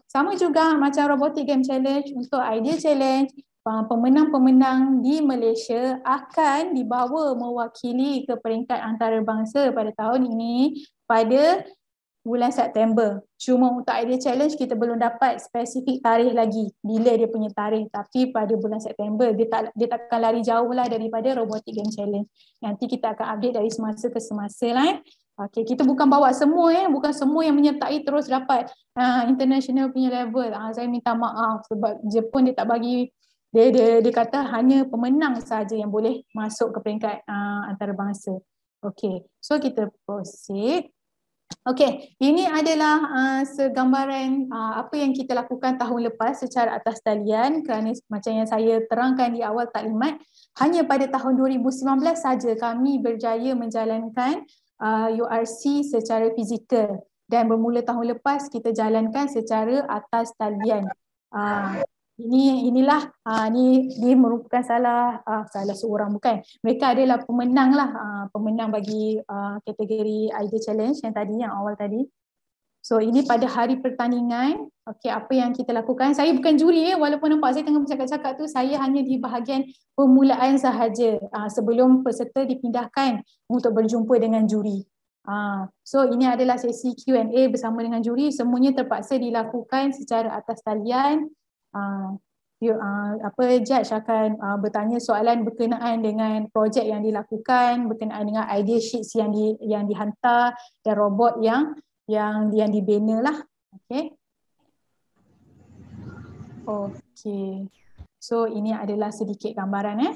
[SPEAKER 1] sama juga macam robotic game challenge untuk idea challenge, pemenang-pemenang di Malaysia akan dibawa mewakili ke peringkat antarabangsa pada tahun ini pada bulan September. Cuma untuk idea challenge kita belum dapat spesifik tarikh lagi bila dia punya tarikh tapi pada bulan September dia tak dia takkan lari jauh lah daripada robotic game challenge. Nanti kita akan update dari semasa ke semasa lah. Eh. Okay, kita bukan bawa semua eh, bukan semua yang menyertai terus dapat uh, international punya level. Uh, saya minta maaf sebab Jepun dia tak bagi dia dia, dia kata hanya pemenang saja yang boleh masuk ke peringkat uh, antarabangsa. Okay, so kita proceed. Okey, ini adalah uh, segambaran uh, apa yang kita lakukan tahun lepas secara atas talian kerana macam yang saya terangkan di awal taklimat, hanya pada tahun 2019 saja kami berjaya menjalankan uh, URC secara fizikal dan bermula tahun lepas kita jalankan secara atas talian. Uh, ini inilah uh, ni ni merupakan salah uh, salah seorang bukan mereka adalah pemenang lah uh, pemenang bagi uh, kategori idea challenge yang tadi yang awal tadi so ini pada hari pertandingan okey apa yang kita lakukan saya bukan juri eh walaupun nampak saya tengah bercakap-cakap tu saya hanya di bahagian permulaan sahaja uh, sebelum peserta dipindahkan untuk berjumpa dengan juri Ah, so ini adalah sesi Q&A bersama dengan juri semuanya terpaksa dilakukan secara atas talian uh, you, uh, apa judge akan uh, bertanya soalan berkenaan dengan projek yang dilakukan berkenaan dengan idea sheets yang di yang dihantar dan robot yang yang yang dibina lah okey okey so ini adalah sedikit gambaran eh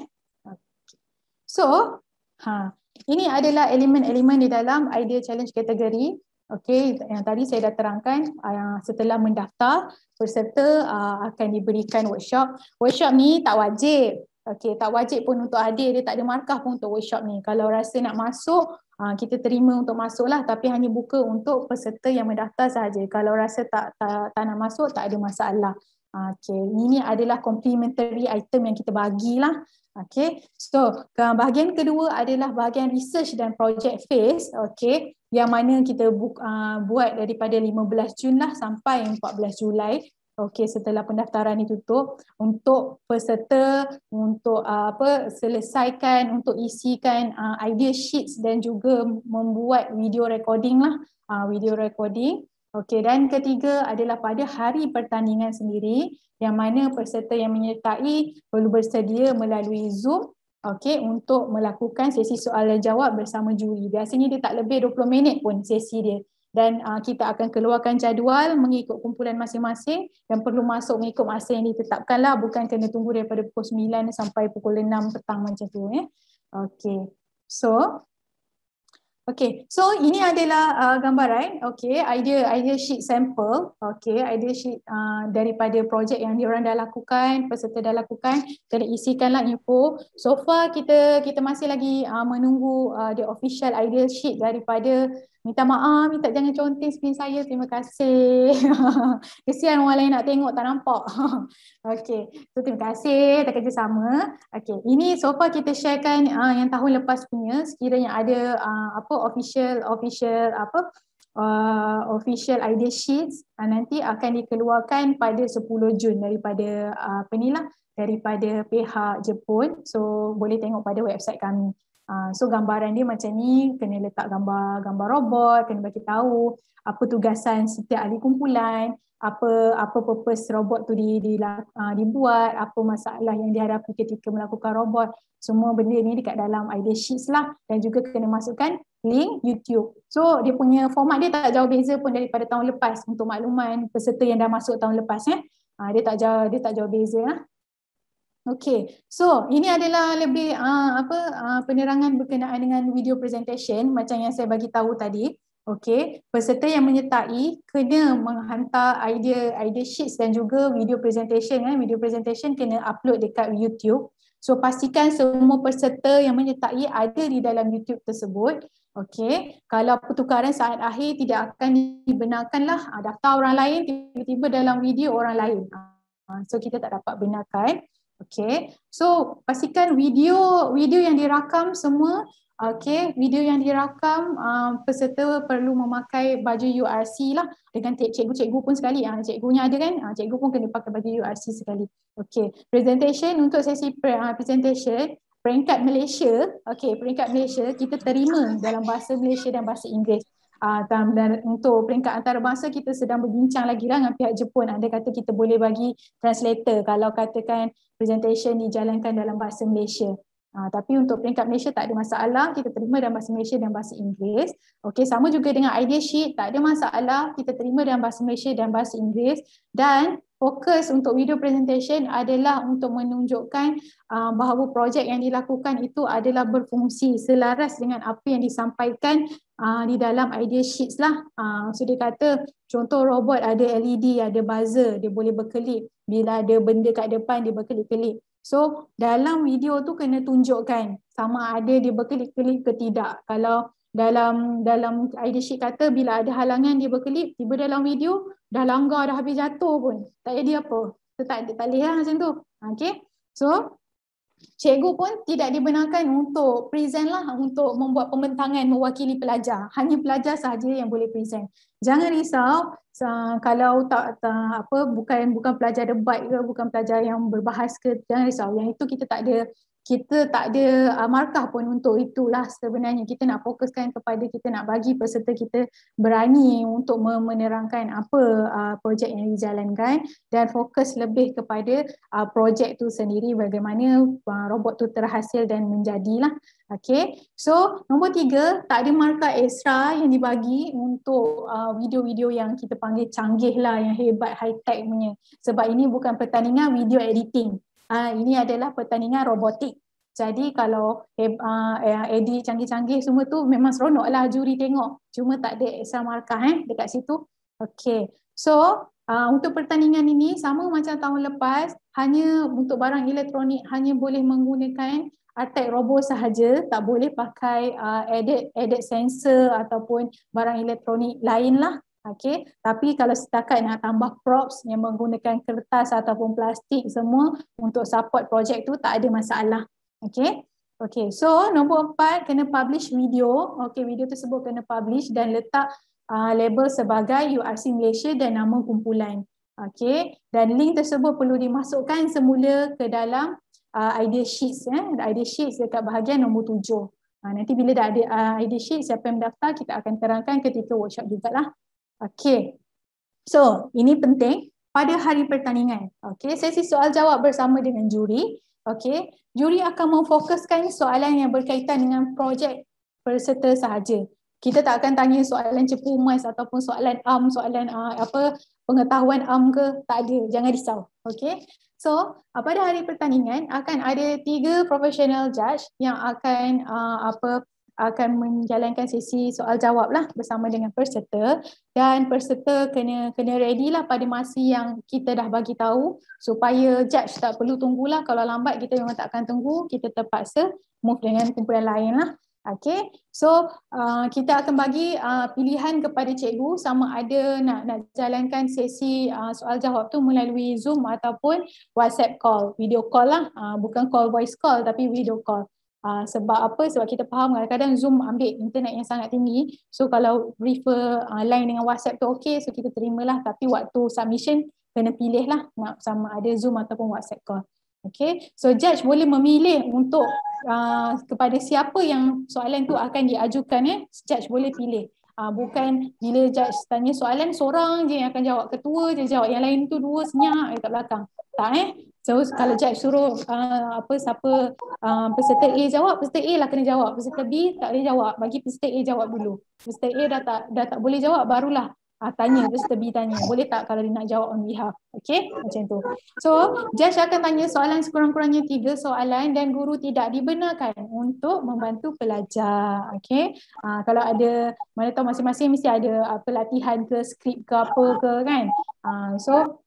[SPEAKER 1] so ha ini adalah elemen-elemen di dalam idea challenge kategori Okey, yang tadi saya dah terangkan uh, setelah mendaftar peserta uh, akan diberikan workshop. Workshop ni tak wajib. Okey, tak wajib pun untuk hadir, dia tak ada markah pun untuk workshop ni. Kalau rasa nak masuk, ah, kita terima untuk masuklah tapi hanya buka untuk peserta yang mendaftar saja. Kalau rasa tak, tak tak nak masuk, tak ada masalah. Okay, ini adalah complimentary item yang kita bagilah Okay, so uh, bahagian kedua adalah bahagian research dan project phase. Okay, yang mana kita bu- uh, buat daripada 15 Jun lah sampai 14 Julai. Okay, setelah pendaftaran ini tutup untuk peserta untuk uh, apa selesaikan untuk isikan uh, idea sheets dan juga membuat video recording lah uh, video recording Okey dan ketiga adalah pada hari pertandingan sendiri yang mana peserta yang menyertai perlu bersedia melalui Zoom okey untuk melakukan sesi soalan jawab bersama juri. Biasanya dia tak lebih 20 minit pun sesi dia. Dan uh, kita akan keluarkan jadual mengikut kumpulan masing-masing dan perlu masuk mengikut masa yang ditetapkanlah bukan kena tunggu daripada pukul 9 sampai pukul 6 petang macam tu eh. Okey. So, Okay, so ini adalah uh, gambaran, okay, idea idea sheet sample, okay, idea sheet uh, daripada projek yang diorang dah lakukan, peserta dah lakukan, kena isikanlah info. So far kita kita masih lagi uh, menunggu uh, the official idea sheet daripada Minta maaf, minta jangan conteng spin saya. Terima kasih. Kesian orang lain nak tengok, tak nampak. Okey, so terima kasih. Kita kerjasama. Okey, ini so far kita sharekan uh, yang tahun lepas punya. Sekiranya ada uh, apa official, official apa Uh, official idea sheets uh, nanti akan dikeluarkan pada 10 Jun daripada uh, apa ni lah daripada pihak Jepun so boleh tengok pada website kami Ah, so gambaran dia macam ni kena letak gambar gambar robot kena bagi tahu apa tugasan setiap ahli kumpulan apa apa purpose robot tu di, di uh, dibuat apa masalah yang dihadapi ketika melakukan robot semua benda ni dekat dalam idea sheets lah dan juga kena masukkan link YouTube. So dia punya format dia tak jauh beza pun daripada tahun lepas untuk makluman peserta yang dah masuk tahun lepas eh. Uh, dia tak jauh dia tak jauh beza lah. Okay, so ini adalah lebih uh, apa uh, penerangan berkenaan dengan video presentation macam yang saya bagi tahu tadi. Okay, peserta yang menyertai kena menghantar idea idea sheets dan juga video presentation. Eh. Video presentation kena upload dekat YouTube. So pastikan semua peserta yang menyertai ada di dalam YouTube tersebut. Okay, kalau pertukaran saat akhir tidak akan dibenarkan lah ah, daftar orang lain tiba-tiba dalam video orang lain. So kita tak dapat benarkan. Okay, so pastikan video video yang dirakam semua, okay, video yang dirakam um, peserta perlu memakai baju URC lah dengan cikgu-cikgu pun sekali, ah cikgunya ada kan, ah cikgu pun kena pakai baju URC sekali. Okay, presentation untuk sesi pre uh, presentation, peringkat Malaysia, okay, peringkat Malaysia kita terima dalam bahasa Malaysia dan bahasa Inggeris dan, ah, dan untuk peringkat antarabangsa kita sedang berbincang lagi lah dengan pihak Jepun ada kata kita boleh bagi translator kalau katakan presentation dijalankan dalam bahasa Malaysia Ha, tapi untuk peringkat Malaysia tak ada masalah, kita terima dalam bahasa Malaysia dan bahasa Inggeris. Okey, sama juga dengan idea sheet, tak ada masalah, kita terima dalam bahasa Malaysia dan bahasa Inggeris. Dan fokus untuk video presentation adalah untuk menunjukkan uh, bahawa projek yang dilakukan itu adalah berfungsi selaras dengan apa yang disampaikan uh, di dalam idea sheets lah. Uh, so dia kata contoh robot ada LED, ada buzzer, dia boleh berkelip. Bila ada benda kat depan, dia berkelip-kelip. So dalam video tu kena tunjukkan sama ada dia berkelip-kelip ke tidak. Kalau dalam dalam idea sheet kata bila ada halangan dia berkelip, tiba dalam video dah langgar dah habis jatuh pun. Tak jadi apa. Tak, tak lihat lah macam tu. Okay. So cikgu pun tidak dibenarkan untuk present lah untuk membuat pembentangan mewakili pelajar. Hanya pelajar sahaja yang boleh present. Jangan risau kalau tak, tak apa bukan bukan pelajar debat ke, bukan pelajar yang berbahas ke, jangan risau. Yang itu kita tak ada kita tak ada uh, markah pun untuk itulah sebenarnya kita nak fokuskan kepada kita nak bagi peserta kita berani untuk menerangkan apa uh, projek yang dijalankan dan fokus lebih kepada uh, projek tu sendiri bagaimana uh, robot tu terhasil dan menjadilah okay so nombor tiga, tak ada markah ekstra yang dibagi untuk uh, video-video yang kita panggil canggih lah yang hebat high tech punya sebab ini bukan pertandingan video editing Ah ini adalah pertandingan robotik. Jadi kalau eh, ah, eh, edit canggih-canggih semua tu memang seronoklah juri tengok. Cuma tak ada exam markah eh dekat situ. Okey. So, ah, untuk pertandingan ini sama macam tahun lepas, hanya untuk barang elektronik hanya boleh menggunakan attack robot sahaja, tak boleh pakai ah, edit edit sensor ataupun barang elektronik lain lah. Okey, tapi kalau setakat nak tambah props yang menggunakan kertas ataupun plastik semua untuk support projek tu tak ada masalah. Okey. Okey, so nombor empat kena publish video. Okey, video tersebut kena publish dan letak uh, label sebagai URC Malaysia dan nama kumpulan. Okey, dan link tersebut perlu dimasukkan semula ke dalam uh, idea sheets ya. Eh? Idea sheets dekat bahagian nombor tujuh. Uh, nanti bila dah ada uh, idea sheet siapa yang mendaftar kita akan terangkan ketika workshop juga lah. Okay. So, ini penting pada hari pertandingan. Okay. Sesi soal jawab bersama dengan juri. Okay. Juri akan memfokuskan soalan yang berkaitan dengan projek peserta sahaja. Kita tak akan tanya soalan cepu emas ataupun soalan am, soalan uh, apa pengetahuan am ke. Tak ada. Jangan risau. Okay. So, ah, pada hari pertandingan akan ada tiga professional judge yang akan uh, apa akan menjalankan sesi soal jawab lah bersama dengan peserta dan peserta kena kena ready lah pada masa yang kita dah bagi tahu supaya judge tak perlu tunggulah kalau lambat kita memang tak akan tunggu kita terpaksa move dengan kumpulan lain lah Okay, so uh, kita akan bagi uh, pilihan kepada cikgu sama ada nak nak jalankan sesi uh, soal jawab tu melalui Zoom ataupun WhatsApp call, video call lah, uh, bukan call voice call tapi video call. Uh, sebab apa? Sebab kita faham kadang-kadang Zoom ambil internet yang sangat tinggi. So kalau refer uh, line dengan WhatsApp tu okey, so kita terima lah. Tapi waktu submission, kena lah nak sama ada Zoom ataupun WhatsApp call. Okay, so judge boleh memilih untuk uh, kepada siapa yang soalan tu akan diajukan. Eh? Judge boleh pilih. Uh, bukan bila judge tanya soalan, seorang je yang akan jawab. Ketua je jawab. Yang lain tu dua senyap eh, kat belakang. Tak eh? So kalau Jack suruh uh, apa siapa uh, peserta A jawab, peserta A lah kena jawab. Peserta B tak boleh jawab. Bagi peserta A jawab dulu. Peserta A dah tak dah tak boleh jawab barulah uh, tanya peserta B tanya. Boleh tak kalau dia nak jawab on behalf. Okay? Macam tu. So, Jess akan tanya soalan sekurang-kurangnya tiga soalan dan guru tidak dibenarkan untuk membantu pelajar. Okay? Uh, ah, kalau ada, mana tahu masing-masing mesti ada apa uh, latihan ke skrip ke apa ke kan? Uh, so,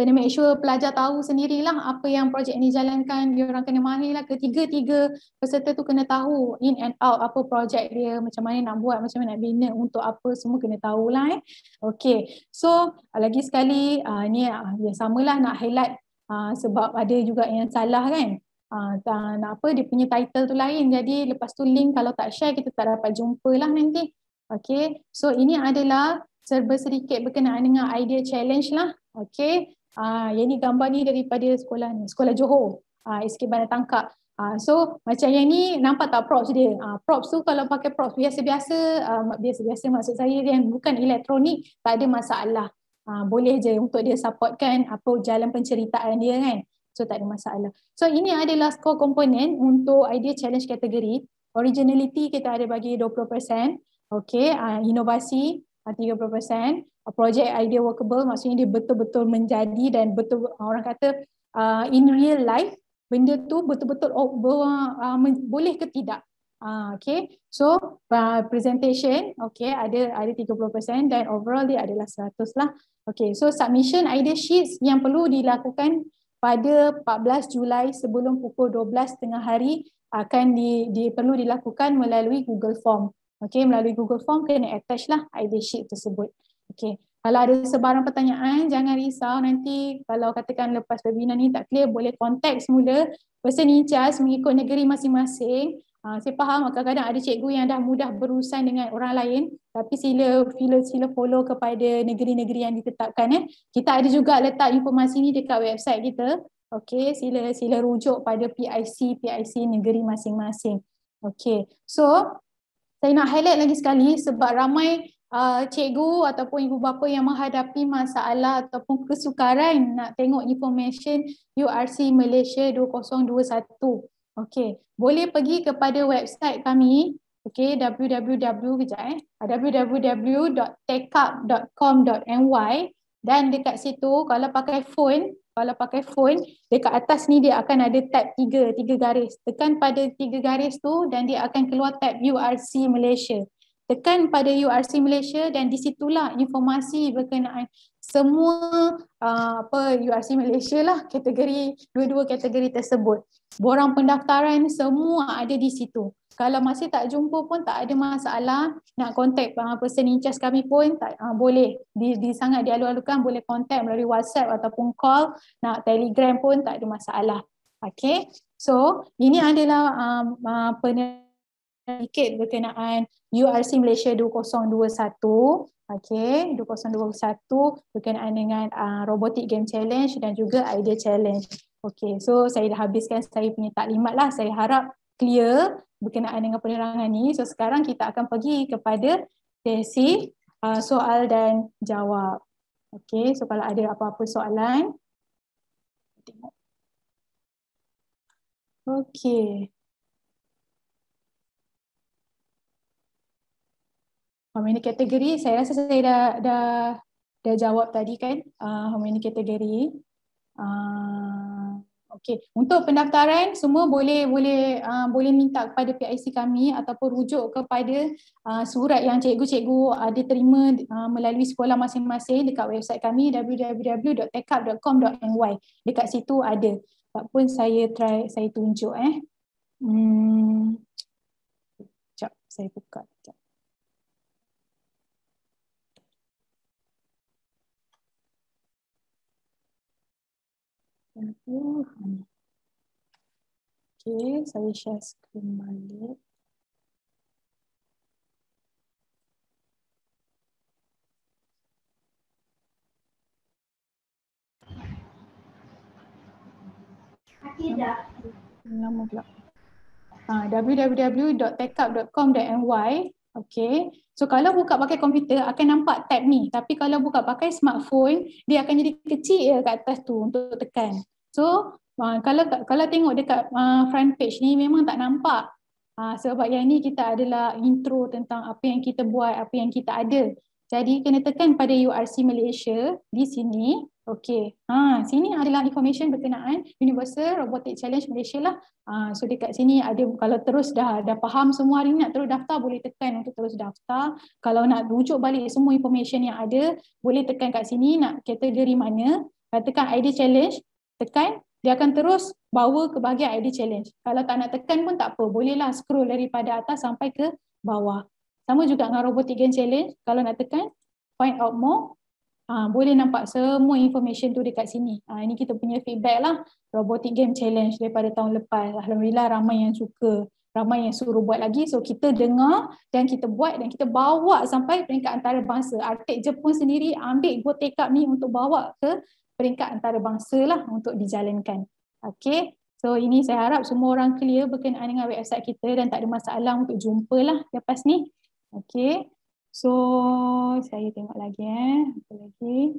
[SPEAKER 1] kena make sure pelajar tahu sendirilah apa yang projek ni jalankan, dia orang kena mahirlah ketiga-tiga peserta tu kena tahu in and out apa projek dia, macam mana nak buat, macam mana nak bina, untuk apa semua kena tahu lah eh. Okay, so lagi sekali uh, ni uh, ah, yang samalah nak highlight uh, sebab ada juga yang salah kan. Uh, nak apa dia punya title tu lain jadi lepas tu link kalau tak share kita tak dapat jumpa lah nanti okay so ini adalah serba sedikit berkenaan dengan idea challenge lah okay Ah, yang ni gambar ni daripada sekolah ni, sekolah Johor. Ah, SK Bandar Tangkap. Ah, so macam yang ni nampak tak props dia? Ah, props tu kalau pakai props biasa-biasa, ah, biasa-biasa maksud saya yang bukan elektronik tak ada masalah. Ah, boleh je untuk dia supportkan apa jalan penceritaan dia kan. So tak ada masalah. So ini adalah score komponen untuk idea challenge kategori. Originality kita ada bagi 20%. Okay, ah, inovasi 30%. Ah, a project idea workable maksudnya dia betul-betul menjadi dan betul orang kata uh, in real life benda tu betul-betul oh, bo, uh, boleh ke tidak uh, okay so uh, presentation okay ada ada 30% dan overall dia adalah 100 lah okay so submission idea sheets yang perlu dilakukan pada 14 Julai sebelum pukul 12 tengah hari akan di, di perlu dilakukan melalui Google Form. Okay, melalui Google Form kena attach lah idea sheet tersebut. Okay. Kalau ada sebarang pertanyaan, jangan risau nanti kalau katakan lepas webinar ni tak clear, boleh konteks semula. Person in charge mengikut negeri masing-masing. Uh, saya faham kadang-kadang ada cikgu yang dah mudah berurusan dengan orang lain tapi sila sila, sila follow kepada negeri-negeri yang ditetapkan. Eh. Kita ada juga letak informasi ni dekat website kita. Okay, sila sila rujuk pada PIC-PIC negeri masing-masing. Okay, so saya nak highlight lagi sekali sebab ramai uh, cikgu ataupun ibu bapa yang menghadapi masalah ataupun kesukaran nak tengok information URC Malaysia 2021. Okey, boleh pergi kepada website kami. Okey, www kejap eh. Ah, www.takeup.com.my dan dekat situ kalau pakai phone kalau pakai phone, dekat atas ni dia akan ada tab tiga, tiga garis. Tekan pada tiga garis tu dan dia akan keluar tab URC Malaysia tekan pada URC Malaysia dan di situlah informasi berkenaan semua uh, apa URC Malaysia lah kategori dua-dua kategori tersebut. Borang pendaftaran semua ada di situ. Kalau masih tak jumpa pun tak ada masalah nak kontak uh, person in charge kami pun tak uh, boleh di, di sangat dialu-alukan boleh kontak melalui WhatsApp ataupun call nak Telegram pun tak ada masalah. Okay, so ini adalah um, uh, penerbangan sedikit berkenaan URC Malaysia 2021 okay 2021 berkenaan dengan uh, robotik game challenge dan juga idea challenge okay so saya dah habiskan saya punya taklimat lah saya harap clear berkenaan dengan penerangan ni so sekarang kita akan pergi kepada sesi uh, soal dan jawab okay so kalau ada apa-apa soalan Okay, How many category? Saya rasa saya dah dah dah jawab tadi kan. Uh, how many category? Uh, okay. Untuk pendaftaran semua boleh boleh uh, boleh minta kepada PIC kami ataupun rujuk kepada uh, surat yang cikgu-cikgu ada uh, terima uh, melalui sekolah masing-masing dekat website kami www.tekap.com.my. Dekat situ ada. Tak pun saya try saya tunjuk eh. Hmm. Sekejap, saya buka. Okay, saya share screen balik. dah, Lama pula. Uh, ah, www.techup.com.ny Okay. So kalau buka pakai komputer akan nampak tab ni. Tapi kalau buka pakai smartphone dia akan jadi kecil ya kat atas tu untuk tekan. So uh, kalau kalau tengok dekat uh, front page ni memang tak nampak uh, sebab yang ni kita adalah intro tentang apa yang kita buat, apa yang kita ada. Jadi kena tekan pada URC Malaysia di sini. Okay. Ha, sini adalah information berkenaan Universal Robotic Challenge Malaysia lah. Ha, so dekat sini ada kalau terus dah dah faham semua hari nak terus daftar boleh tekan untuk terus daftar. Kalau nak rujuk balik semua information yang ada boleh tekan kat sini nak kategori mana. Katakan ID Challenge, tekan dia akan terus bawa ke bahagian ID Challenge. Kalau tak nak tekan pun tak apa. Bolehlah scroll daripada atas sampai ke bawah. Sama juga dengan Robotic Game Challenge. Kalau nak tekan, find out more Ah, boleh nampak semua information tu dekat sini. Uh, ini kita punya feedback lah robotic game challenge daripada tahun lepas. Alhamdulillah ramai yang suka, ramai yang suruh buat lagi. So kita dengar dan kita buat dan kita bawa sampai peringkat antarabangsa. Artik Jepun sendiri ambil go take up ni untuk bawa ke peringkat antarabangsa lah untuk dijalankan. Okay. So ini saya harap semua orang clear berkenaan dengan website kita dan tak ada masalah untuk jumpa lah lepas ni. Okay. So saya tengok lagi eh apa lagi.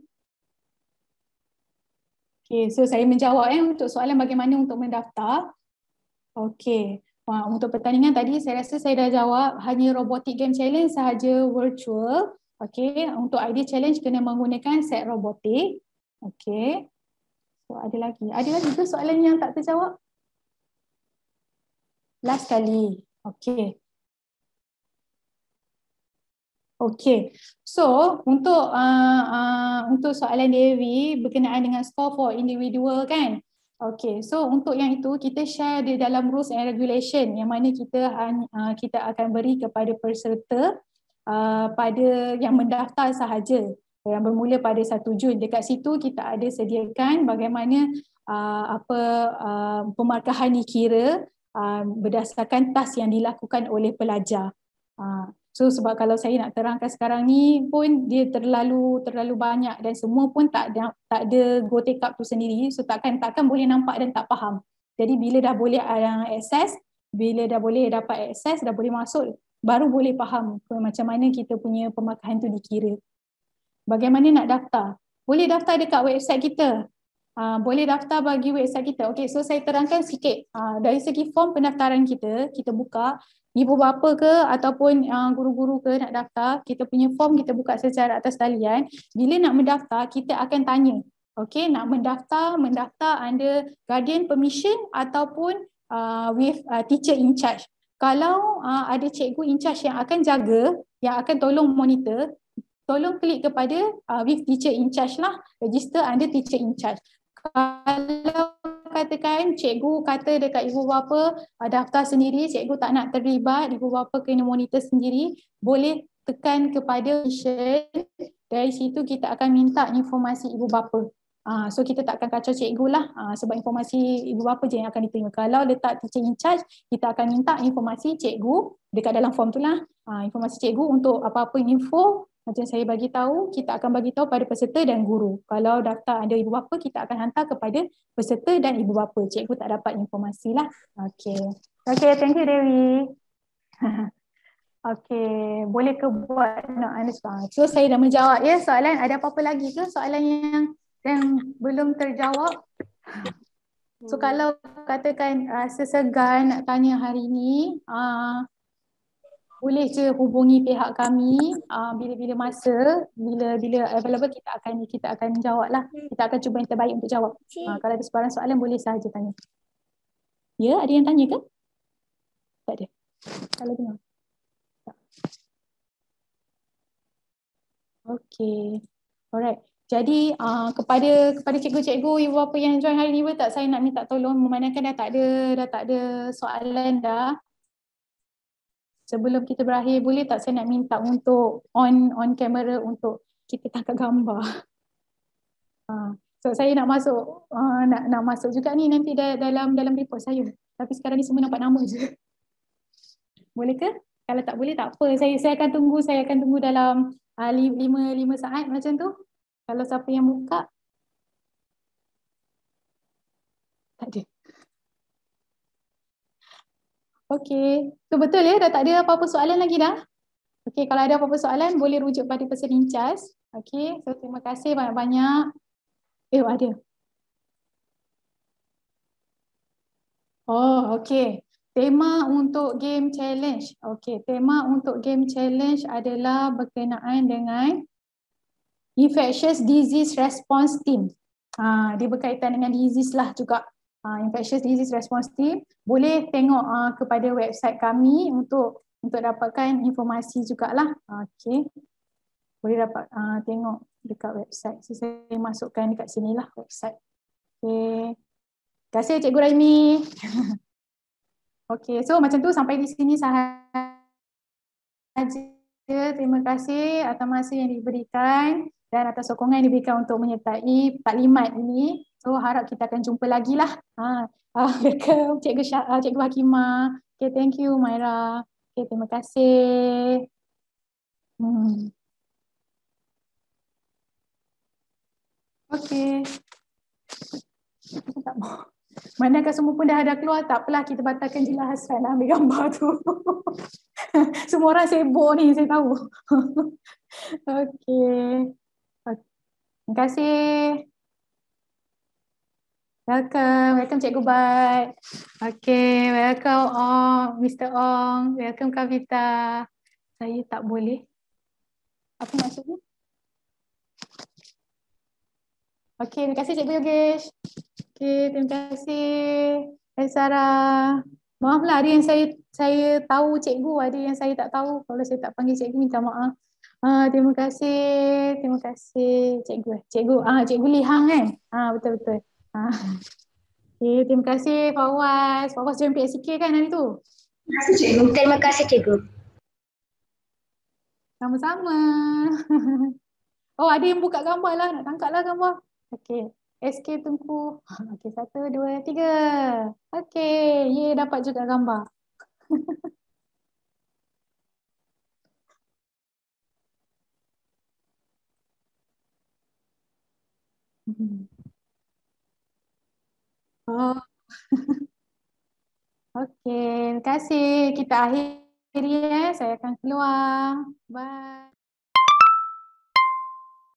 [SPEAKER 1] Okay, so saya menjawab eh untuk soalan bagaimana untuk mendaftar. Okay, Wah, untuk pertandingan tadi saya rasa saya dah jawab hanya robotik game challenge sahaja virtual. Okay, untuk idea challenge kena menggunakan set robotik. Okay, so ada lagi. Ada lagi tu soalan yang tak terjawab? Last kali. Okay, Okay. So, untuk uh, uh, untuk soalan Dewi berkenaan dengan score for individual kan? Okay. So, untuk yang itu kita share di dalam rules and regulation yang mana kita uh, kita akan beri kepada peserta uh, pada yang mendaftar sahaja yang bermula pada 1 Jun. Dekat situ kita ada sediakan bagaimana uh, apa uh, pemarkahan dikira uh, berdasarkan tas yang dilakukan oleh pelajar. Uh, So sebab kalau saya nak terangkan sekarang ni pun dia terlalu terlalu banyak dan semua pun tak ada, tak ada go take up tu sendiri. So takkan takkan boleh nampak dan tak faham. Jadi bila dah boleh yang ah, access, bila dah boleh dapat access, dah boleh masuk, baru boleh faham macam mana kita punya pemakaian tu dikira. Bagaimana nak daftar? Boleh daftar dekat website kita. Uh, boleh daftar bagi website kita. Okay, so saya terangkan sikit. Uh, dari segi form pendaftaran kita, kita buka ibu bapa ke ataupun uh, guru-guru ke nak daftar, kita punya form kita buka secara atas talian. Bila nak mendaftar, kita akan tanya. Okey, nak mendaftar, mendaftar anda guardian permission ataupun uh, with uh, teacher in charge. Kalau uh, ada cikgu in charge yang akan jaga, yang akan tolong monitor, tolong klik kepada uh, with teacher in charge lah, register anda teacher in charge. Kalau katakan cikgu kata dekat ibu bapa ah, daftar sendiri, cikgu tak nak terlibat, ibu bapa kena monitor sendiri, boleh tekan kepada mission. Dari situ kita akan minta informasi ibu bapa. Uh, so kita tak akan kacau cikgu lah uh, sebab informasi ibu bapa je yang akan diterima. Kalau letak teacher in charge, kita akan minta informasi cikgu dekat dalam form tu lah. Uh, informasi cikgu untuk apa-apa info macam saya bagi tahu, kita akan bagi tahu pada peserta dan guru. Kalau daftar anda ibu bapa, kita akan hantar kepada peserta dan ibu bapa. Cikgu tak dapat informasi lah. Okay. Okay, thank you Dewi. okay, boleh ke buat nak understand? Ah, so, saya dah menjawab ya soalan. Ada apa-apa lagi ke soalan yang yang belum terjawab? So, hmm. kalau katakan rasa ah, segan nak tanya hari ni, uh, boleh je hubungi pihak kami uh, bila-bila masa bila-bila available kita akan kita akan jawab lah hmm. kita akan cuba yang terbaik untuk jawab uh, kalau ada sebarang soalan boleh sahaja tanya ya ada yang tanya ke tak ada kalau dengar tak. okay alright jadi uh, kepada kepada cikgu-cikgu ibu apa yang join hari ni tak saya nak minta tolong memandangkan dah tak ada dah tak ada soalan dah sebelum kita berakhir boleh tak saya nak minta untuk on on camera untuk kita tangkap gambar. Ah, so saya nak masuk ah, nak nak masuk juga ni nanti dalam dalam report saya. Tapi sekarang ni semua nampak nama je. Boleh ke? Kalau tak boleh tak apa. Saya saya akan tunggu saya akan tunggu dalam 5 ah, 5 saat macam tu. Kalau siapa yang buka tak ada. Okey, tu betul ya? Dah tak ada apa-apa soalan lagi dah? Okey, kalau ada apa-apa soalan boleh rujuk pada person incas. Okey, so terima kasih banyak-banyak. Eh, ada. Oh, okey. Tema untuk game challenge. Okey, tema untuk game challenge adalah berkenaan dengan infectious disease response team. Ah, dia berkaitan dengan disease lah juga. Ah, infectious disease response team boleh tengok uh, kepada website kami untuk untuk dapatkan informasi juga lah. Ah, okey. Boleh dapat uh, tengok dekat website. So, saya masukkan dekat sini lah website. Okey. Terima kasih Cikgu Raimi. Okey, so macam tu sampai di sini sahaja. Terima kasih atas masa yang diberikan dan atas sokongan yang diberikan untuk menyertai taklimat ini. So harap kita akan jumpa lagi lah. Ha. Uh, welcome Cikgu, Syah, uh, Cikgu Hakimah. Okay, thank you Myra. Okay, terima kasih. Hmm. Okay. Tak mau. Manakah semua pun dah ada keluar, tak apalah kita batalkan je lah Hasrat nak ambil gambar tu. semua orang sibuk ni, saya tahu. okay. Terima kasih. Welcome, welcome Cikgu Bat. Okay, welcome Ong, Mr. Ong. Welcome Kavita. Saya tak boleh. Apa maksudnya? Okay, terima kasih Cikgu Yogesh. Okay, terima kasih. Hai Sarah. Maaflah ada yang saya saya tahu Cikgu, ada yang saya tak tahu. Kalau saya tak panggil Cikgu, minta maaf. Ah, terima kasih. Terima kasih cikgu. Cikgu ah cikgu Lihang kan? Ah betul betul. Ah. Okay, terima kasih Fawaz. Fawaz join PSK kan hari tu? Terima kasih cikgu. Terima kasih cikgu. Sama-sama. Oh, ada yang buka gambar lah. Nak tangkap lah gambar. Okey, SK tunggu. Okey satu, dua, tiga. Okey, ye dapat juga gambar. Oh. Okey, terima kasih. Kita akhiri ya. Saya akan keluar. Bye.